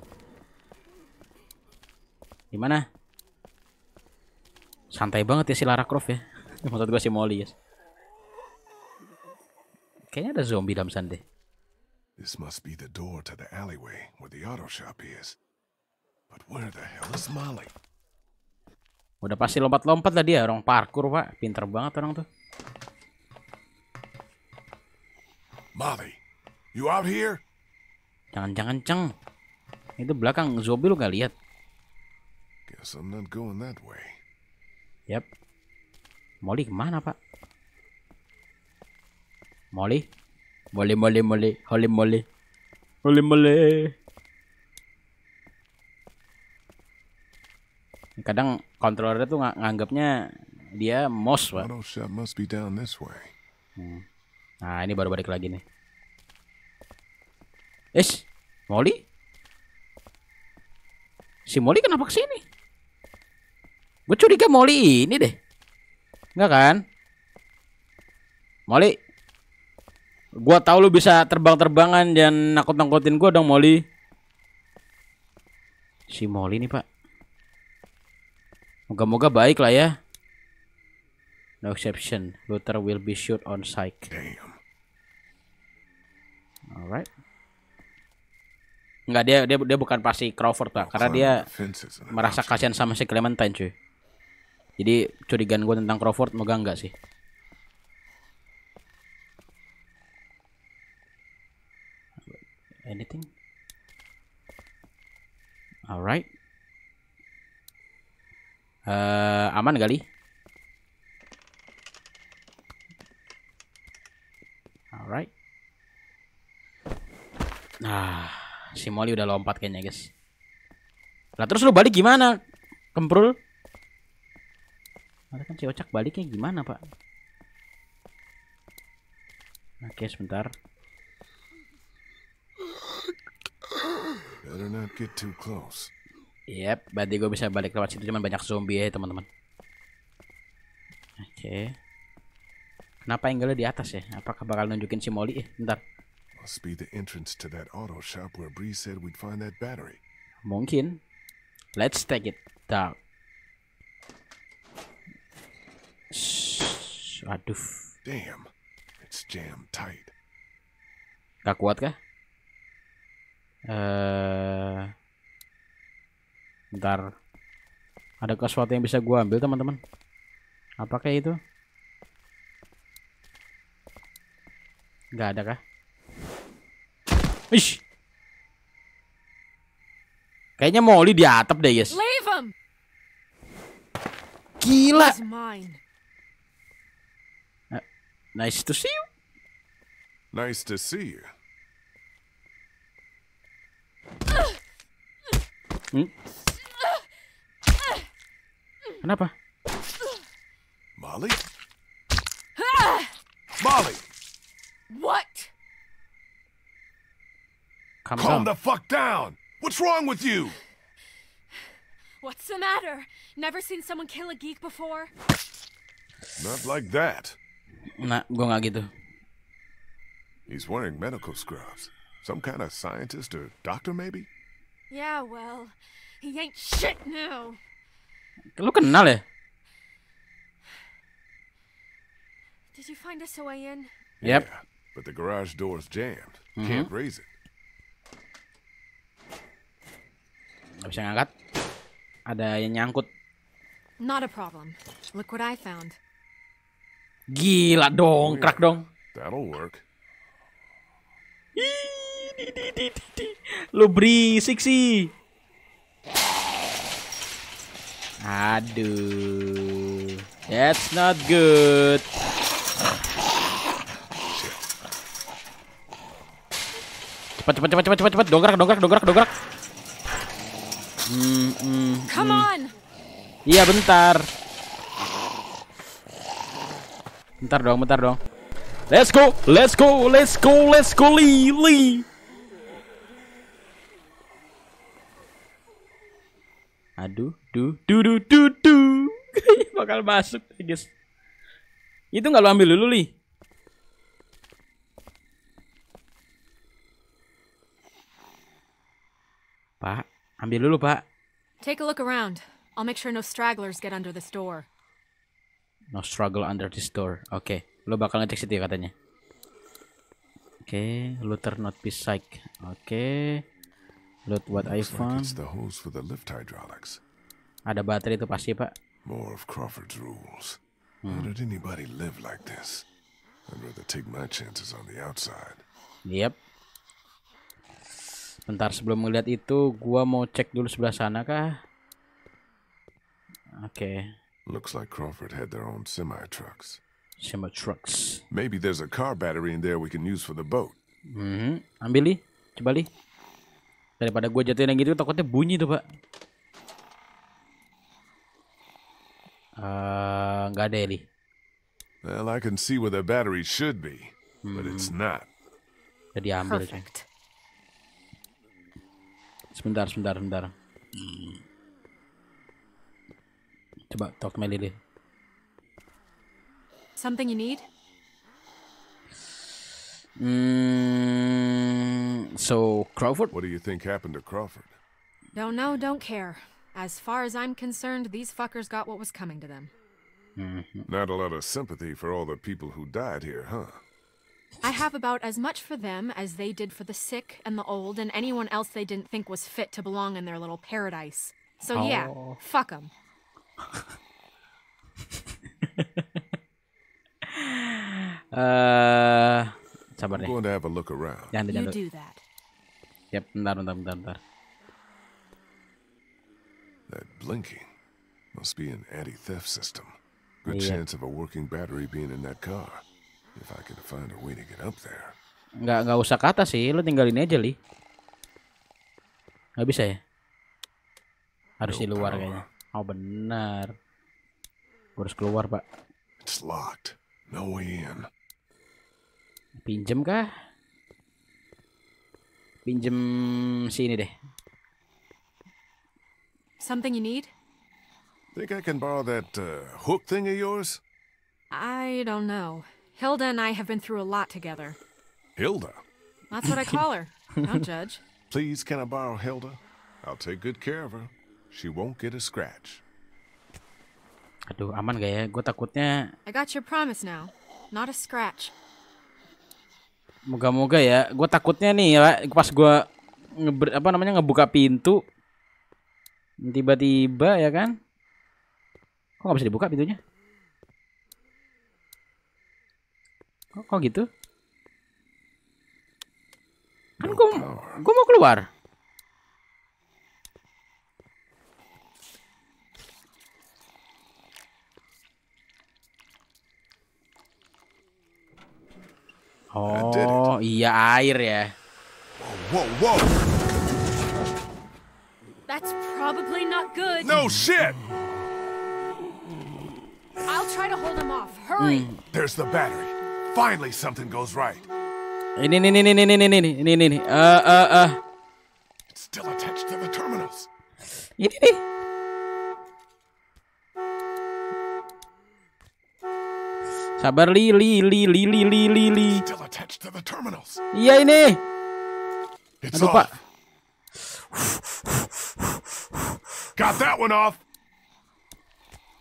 Gimana? Santai banget ya si Lara Croft ya. Maksud gue si Molly ya. Kayaknya ada zombie dalam sana deh. This must be the door to the alleyway where the auto shop is. But where the hell is Molly? Udah pasti lompat-lompat lah dia, orang parkur, Pak. Pinter banget orang tuh. Bobby, you out here? Jangan-jangan ceng. Itu belakang zombie lu gak lihat. Guess I'm not going that way. Yap. Molly kemana pak? Molly? Molly, Molly, Molly, Holly, Molly, Holly, Molly. Kadang kontrolernya tuh ng nganggapnya dia mos pak. Hmm. Nah, ini baru balik lagi nih. Eh Molly? Si Molly kenapa kesini? Gue curiga Molly ini deh. Enggak kan? Molly. Gue tau lu bisa terbang-terbangan dan nakut-nakutin gue dong Molly. Si Molly nih, Pak. Moga-moga baik lah ya. No exception. Luther will be shoot on sight. Damn. Alright. Enggak dia dia dia bukan pasti Crawford pak, karena dia merasa kasihan sama si Clementine cuy. Jadi curigaan gue tentang Crawford moga enggak sih? Anything? Alright. Uh, aman kali? Alright. Nah, si Molly udah lompat kayaknya, guys. Lah terus lu balik gimana? Kemprul? Ada kan si Ocak baliknya gimana, Pak? Nah, oke, sebentar. Better not get too close. Yep, berarti gue bisa balik lewat situ cuman banyak zombie ya, teman-teman. Oke. Okay. Kenapa angle di atas ya? Apakah bakal nunjukin si Molly? Eh, bentar. Must be the entrance to that auto shop where Bree said we'd find that battery. Mungkin. Let's take it down. Shh, aduh. Damn, it's jammed tight. Gak kuat kah? Uh, eh, ntar ada sesuatu yang bisa gua ambil teman-teman? Apakah itu? Gak ada kah? Ish. Kayaknya Molly di atap deh, guys. Gila. Nice to see you. Nice to see you. Hmm? Kenapa? Molly? Ah! Molly! Calm, Calm the fuck down! What's wrong with you? What's the matter? Never seen someone kill a geek before? Not like that. Nah, gonna get gitu. He's wearing medical scrubs. Some kind of scientist or doctor, maybe? Yeah, well, he ain't shit now. Look at ya? Did you find us a way in? Yep. Yeah, but the garage door's jammed. Mm -hmm. Can't raise it. Gak bisa ngangkat. Ada yang nyangkut. Not a problem. Look what I found. Gila dong, krak dong. That'll work. Lu berisik sih. Aduh. That's not good. Cepat cepat cepat cepat cepat cepat dongkrak dongkrak dongkrak dongkrak. Hmm, hmm, Come hmm. on. Iya bentar. Bentar dong, bentar dong. Let's go, let's go, let's go, let's go, Lili. Aduh, du, du, du, du, du. Bakal masuk, guys. Itu nggak lo ambil dulu, Li. Pak. Ambil dulu, Pak. Take a look around. I'll make sure no stragglers get under this door. No struggle under this door. Oke, okay. lo bakal ngecek situ ya katanya. Oke, okay. looter not be psych. Oke. Okay. Loot what I found. Like the hose for the lift hydraulics. Ada baterai itu pasti, Pak. More of Crawford's rules. Hmm. How did anybody live like this? I'd rather take my chances on the outside. Yep. Bentar sebelum melihat itu, gua mau cek dulu sebelah sana kah? Oke. Looks like Crawford had their own semi trucks. Semi trucks. Maybe there's a car battery in there we can use for the boat. Hmm, ambil li, coba li. Daripada gua jatuhin yang gitu takutnya bunyi tuh pak. Uh, nggak ada ya, li. Well, I can see where the battery should be, but it's hmm. not. Jadi ambil. Perfect. Sebentar, sebentar, sebentar. Coba hmm. talk Something you need? Mm, so Crawford? What do you think happened to Crawford? Don't know, don't care. As far as I'm concerned, these fuckers got what was coming to them. Mm -hmm. Not a lot of sympathy for all the people who died here, huh? I have about as much for them as they did for the sick and the old and anyone else they didn't think was fit to belong in their little paradise. So yeah, fuck them. uh, I'm going to have a look around. you do that. Yep, That blinking must be an anti-theft system. Good yeah. chance of a working battery being in that car. If I can find a way to get up there. Nggak nggak usah kata sih, lu tinggalin aja li. Nggak bisa ya? Harus no di luar power. kayaknya. Oh benar. harus keluar pak. It's locked. No way in. Pinjem kah? Pinjem sini deh. Something you need? Think I can borrow that uh, hook thing of yours? I don't know. Hilda and I have been through a lot together. Hilda? That's what I call her. Don't judge. Please, can I borrow Hilda? I'll take good care of her. She won't get a scratch. Aduh, aman gak ya? Gue takutnya... I got your promise now. Not a scratch. Moga-moga ya. Gue takutnya nih ya, pas gue nge apa namanya ngebuka pintu tiba-tiba ya kan kok nggak bisa dibuka pintunya Kok, kok gitu? Kan gua, gua mau keluar. Oh, iya air ya. Whoa, whoa, whoa. That's probably not good. No shit. I'll try to hold him off. Hurry. Mm. There's the battery. Finally, something goes right. Uh, uh, uh. It's still attached to the terminals. Sabar li li li li li li li li. Still attached to the terminals. Iya ini. It's off. Got that one off.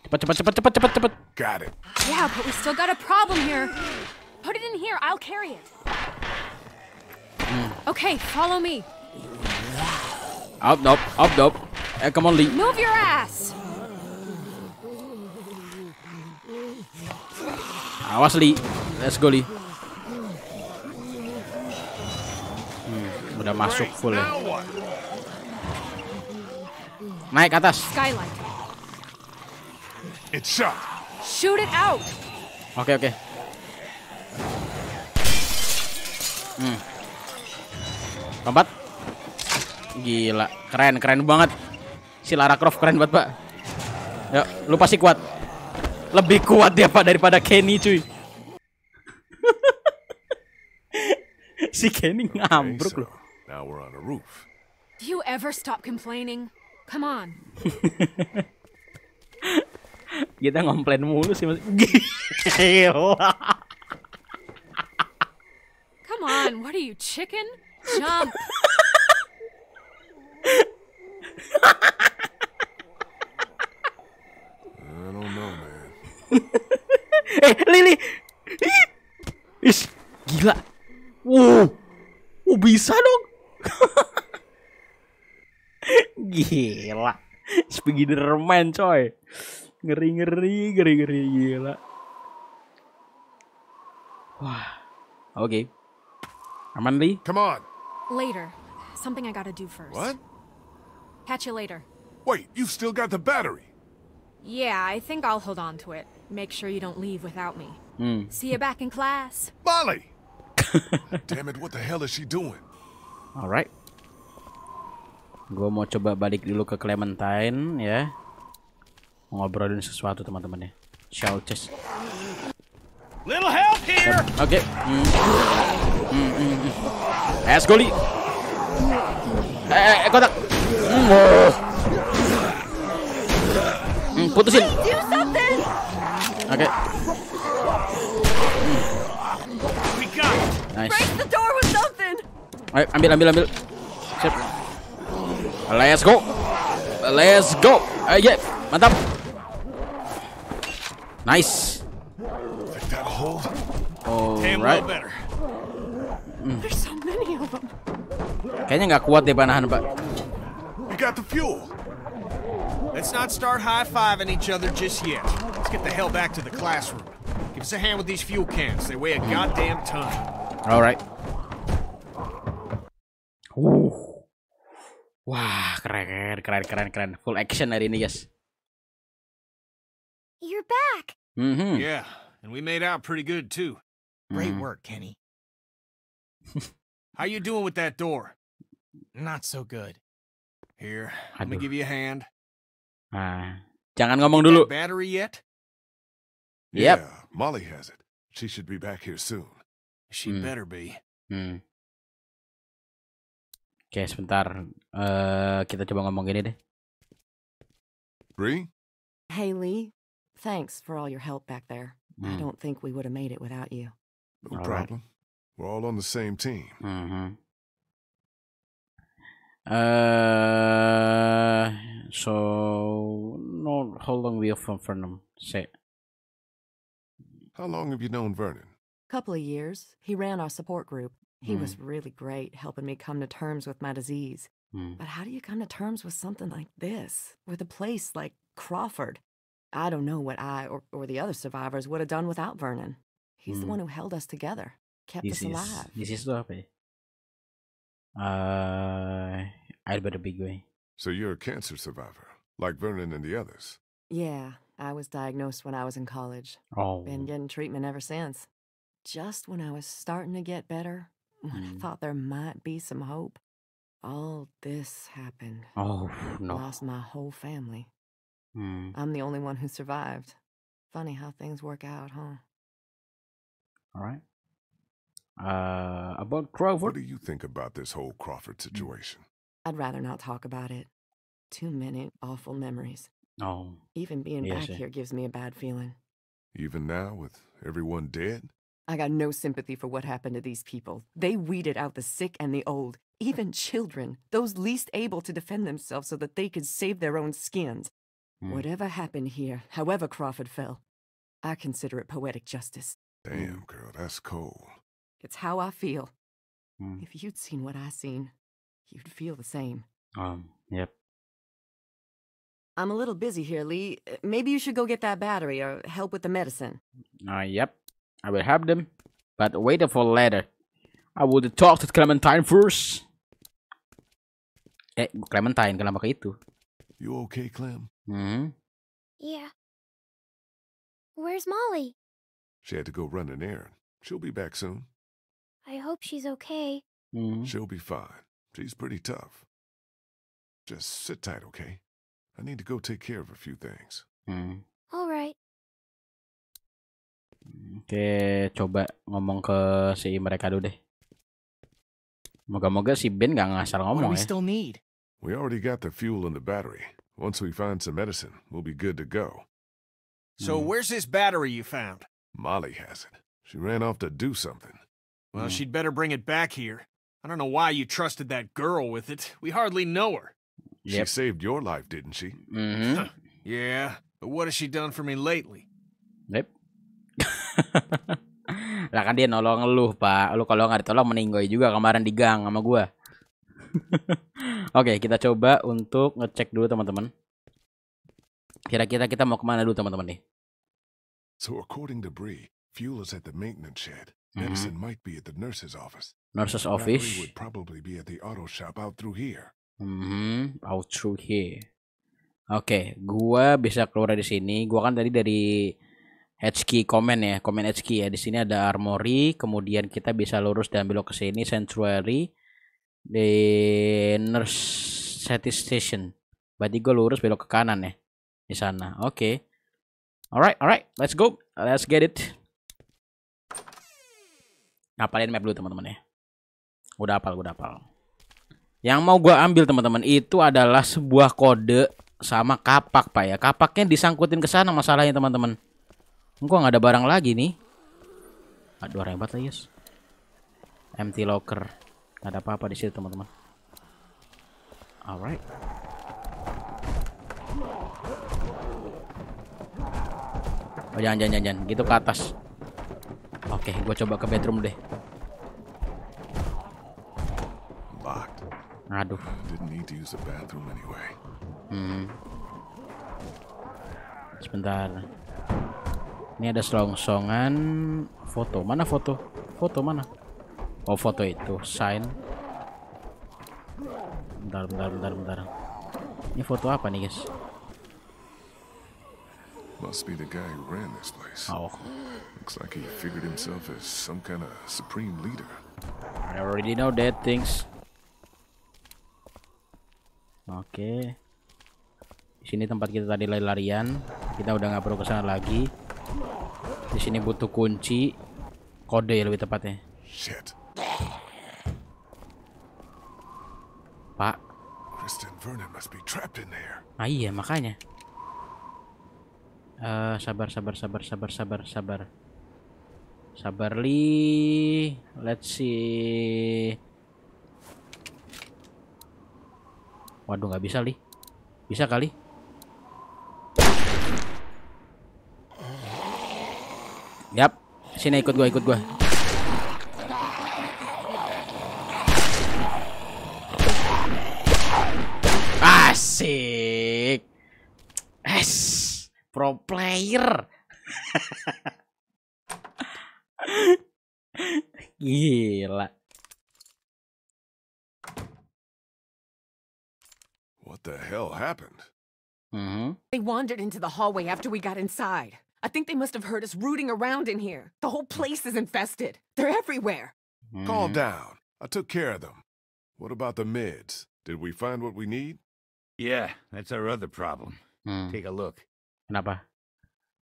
Cepat cepat cepat cepat cepat cepat. Got it. Yeah, but we still got a problem here. Put it in here. I'll carry it. Mm. Okay, follow me. Up, nope, up, nope. come on, Lee. Move your ass. Awas, ah, Lee. Let's go, Lee. Hmm, udah masuk full ya. Naik atas. Skylight. It's shot. Shoot it out. Oke, okay, oke. Okay. Hmm. Lompat. Gila, keren, keren banget. Si Lara Croft keren banget, Pak. Yuk, lu pasti kuat. Lebih kuat dia, Pak, daripada Kenny, cuy. si Kenny ngambruk okay, loh. Now we're on a roof. Do you ever stop complaining? Come on. Kita ngomplain mulu sih, Mas. Gila. Come on, what are you, chicken? Jump! I don't know, man. eh, Lily! Ish, gila. Wow. Oh, bisa dong. gila. Beginner man, coy. Ngeri-ngeri, ngeri-ngeri gila. Wah. Oke. Okay. Amandi? Come on. Later. Something I gotta do first. What? Catch you later. Wait, you've still got the battery. Yeah, I think I'll hold on to it. Make sure you don't leave without me. Mm. See you back in class. Molly! Damn it, what the hell is she doing? Alright. Gue mau coba balik dulu ke Clementine ya. Ngobrolin sesuatu teman-teman ya. Shall just. Little help here. Okay. Mm. Es eh, goli. Eh, eh, eh kotak. Hmm, oh. hmm putusin. Oke. Okay. Nice. Ayo, eh, ambil, ambil, ambil. Sip. Let's go. Let's go. Uh, yeah. mantap. Nice. Alright. Mm. There's so many of them. Kayaknya nggak kuat deh panahan, Pak. We got the fuel. Let's not start high-fiving each other just yet. Let's get the hell back to the classroom. Give us a hand with these fuel cans. They weigh a goddamn ton. All right. Ooh. Wah, keren, keren, keren, keren. Full action hari ini, guys. You're back. Mm -hmm. Yeah, and we made out pretty good too. Great mm -hmm. work, Kenny. How you doing with that door? Not so good. Here, Aduh. let me give you a hand. Ah, jangan ngomong dulu. Battery yet? Yep. Yeah, Molly has it. She should be back here soon. She hmm. better be. Hmm. Oke, okay, sebentar. Uh, kita coba ngomong gini deh. Bree? Hey, Lee. Thanks for all your help back there. Hmm. I don't think we would have made it without you. No problem. We're all on the same team. Mm-hmm. Uh, so no, how long we are from Vernon? Say. How long have you known Vernon? Couple of years. He ran our support group. He mm. was really great, helping me come to terms with my disease. Mm. But how do you come to terms with something like this? With a place like Crawford? I don't know what I or, or the other survivors would have done without Vernon. He's mm. the one who held us together kept this us is, alive. This is what happened. Uh, I'd better be going. So you're a cancer survivor, like Vernon and the others. Yeah, I was diagnosed when I was in college. Oh. Been getting treatment ever since. Just when I was starting to get better, when mm. I thought there might be some hope, all this happened. Oh, no. Lost my whole family. Mm. I'm the only one who survived. Funny how things work out, huh? All right. Uh, about Crawford? What do you think about this whole Crawford mm. situation? I'd rather not talk about it. Too many awful memories. Oh. Even being yes, back sir. here gives me a bad feeling. Even now, with everyone dead? I got no sympathy for what happened to these people. They weeded out the sick and the old, even children, those least able to defend themselves so that they could save their own skins. Mm. Whatever happened here, however Crawford fell, I consider it poetic justice. Damn, girl, that's cold. It's how I feel. Mm. If you'd seen what I seen, you'd feel the same. Um, yep. I'm a little busy here, Lee. Uh, maybe you should go get that battery or help with the medicine. Uh, yep. I will help them, but wait for later. I would talk to Clementine first. Eh, Clementine, kenapa ke itu? You okay, Clem? Mm hmm. Yeah. Where's Molly? She had to go run an errand. She'll be back soon. I hope she's okay. Mm -hmm. She'll be fine. She's pretty tough. Just sit tight, okay? I need to go take care of a few things. Mm. All right. Oke, coba ngomong ke si mereka dulu deh. Moga-moga si Ben gak ngasal ngomong ya. We already got the fuel and the battery. Once we find some medicine, we'll be good to go. So hmm. where's this battery you found? Molly has it. She ran off to do something. Well, mm. she'd better bring it back here. I don't know why you trusted that girl with it. We hardly know her. Yep. She saved your life, didn't she? Mm -hmm. yeah, but what has she done for me lately? Yep. lah kan dia nolong lu, Pak. Lu kalau nggak ditolong meninggoy juga kemarin di gang sama gua. Oke, okay, kita coba untuk ngecek dulu teman-teman. Kira-kira kita mau kemana dulu teman-teman nih? So according to Bree, fuel is at the maintenance shed. Mm-hmm. Edison might be at the nurse's office. Nurse's office. Valerie would probably be at the auto shop out through here. Mm-hmm. Out through here. Oke, gua bisa keluar dari sini. Gua kan tadi dari HK comment ya, komen HK ya. Di sini ada armory, kemudian kita bisa lurus dan belok ke sini sanctuary the nurse station. Berarti gua lurus belok ke kanan ya di sana. Oke. Alright, alright, let's go. Let's get it. Ngapalin map dulu teman-teman ya. Udah apal, udah apal. Yang mau gua ambil teman-teman itu adalah sebuah kode sama kapak pak ya. Kapaknya disangkutin ke sana masalahnya teman-teman. Gua nggak ada barang lagi nih. Aduh hebat lah yes. Empty locker. Gak ada apa-apa di situ teman-teman. Alright. Oh, jangan, jangan, jangan. Gitu ke atas. Oke, okay, gue coba ke bedroom deh. Locked. Aduh. Didn't need to use the bathroom anyway. Hmm. Sebentar. Ini ada selongsongan foto. Mana foto? Foto mana? Oh, foto itu. Sign. Bentar, bentar, bentar, bentar. Ini foto apa nih, guys? Must be the guy who ran this place. Oh. Looks like he figured himself as some kind of supreme leader. I already know that things. Oke. Okay. Di sini tempat kita tadi lari-larian. Kita udah nggak perlu ke sana lagi. Di sini butuh kunci kode ya lebih tepatnya. Shit. Pak. Kristen Vernon must be trapped in there. Ah iya makanya. Uh, sabar sabar sabar sabar sabar sabar. Sabarli, let's see. Waduh nggak bisa li, bisa kali. Yap, sini ikut gua, ikut gua. Asik. Es, pro player. Gila. What the hell happened? Mm -hmm. They wandered into the hallway after we got inside. I think they must have heard us rooting around in here. The whole place is infested. They're everywhere. Mm -hmm. Calm mm-hmm. down. I took care of them. What about the meds? Did we find what we need? Yeah, that's our other problem. Mm. Take a look. Kenapa?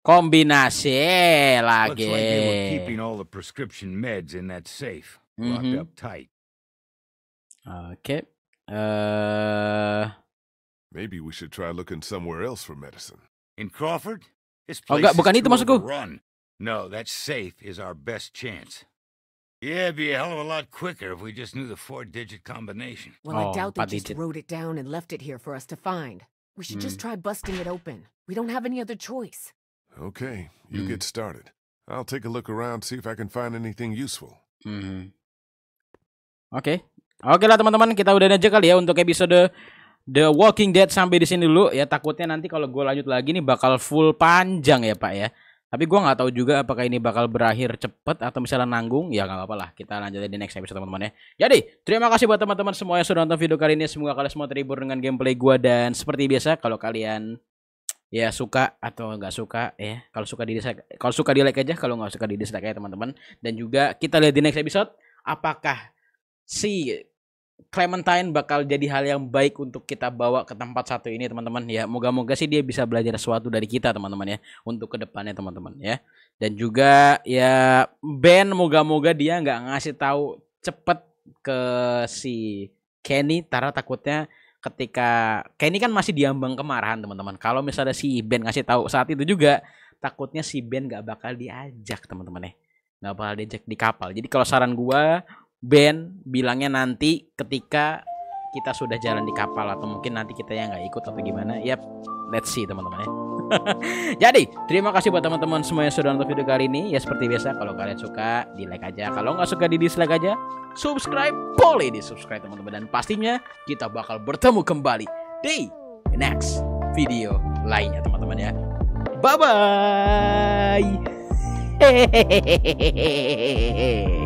Kombinasi lagi. Looks like they were keeping all the prescription meds in that safe, locked mm -hmm. up tight. Okay. Uh. Maybe we should try looking somewhere else for medicine. In Crawford, this oh, place oh, is bukan itu maksudku. Run. No, that safe is our best chance. Yeah, it'd be a hell of a lot quicker if we just knew the four-digit combination. Well, oh, I doubt they just wrote it down and left it here for us to find. We should mm. just try busting it open. We don't have any other choice. Okay, you mm. get started. I'll take a look around, see if I can find anything useful. Mm -hmm. Oke, okay. oke okay lah teman-teman, kita udah aja kali ya untuk episode The Walking Dead sampai di sini dulu ya. Takutnya nanti kalau gue lanjut lagi nih bakal full panjang ya pak ya. Tapi gue nggak tahu juga apakah ini bakal berakhir cepet atau misalnya nanggung. Ya nggak apa-apa lah. Kita lanjutin di next episode teman-teman ya. Jadi terima kasih buat teman-teman semua yang sudah nonton video kali ini. Semoga kalian semua terhibur dengan gameplay gue dan seperti biasa kalau kalian ya suka atau nggak suka ya kalau suka di dislike kalau suka di like aja kalau nggak suka di dislike ya teman-teman dan juga kita lihat di next episode apakah si Clementine bakal jadi hal yang baik untuk kita bawa ke tempat satu ini teman-teman ya moga-moga sih dia bisa belajar sesuatu dari kita teman-teman ya untuk kedepannya teman-teman ya dan juga ya Ben moga-moga dia nggak ngasih tahu cepet ke si Kenny Tara takutnya ketika kayak ini kan masih diambang kemarahan teman-teman. Kalau misalnya si Ben ngasih tahu saat itu juga takutnya si Ben nggak bakal diajak teman-teman ya. Nggak bakal diajak di kapal. Jadi kalau saran gua Ben bilangnya nanti ketika kita sudah jalan di kapal atau mungkin nanti kita yang nggak ikut atau gimana. Yap, let's see teman-teman ya. Jadi, terima kasih buat teman-teman semua yang sudah nonton video kali ini. Ya seperti biasa, kalau kalian suka, di like aja. Kalau nggak suka, di dislike aja. Subscribe, boleh di subscribe teman-teman. Dan pastinya kita bakal bertemu kembali di next video lainnya teman-teman ya. Bye-bye.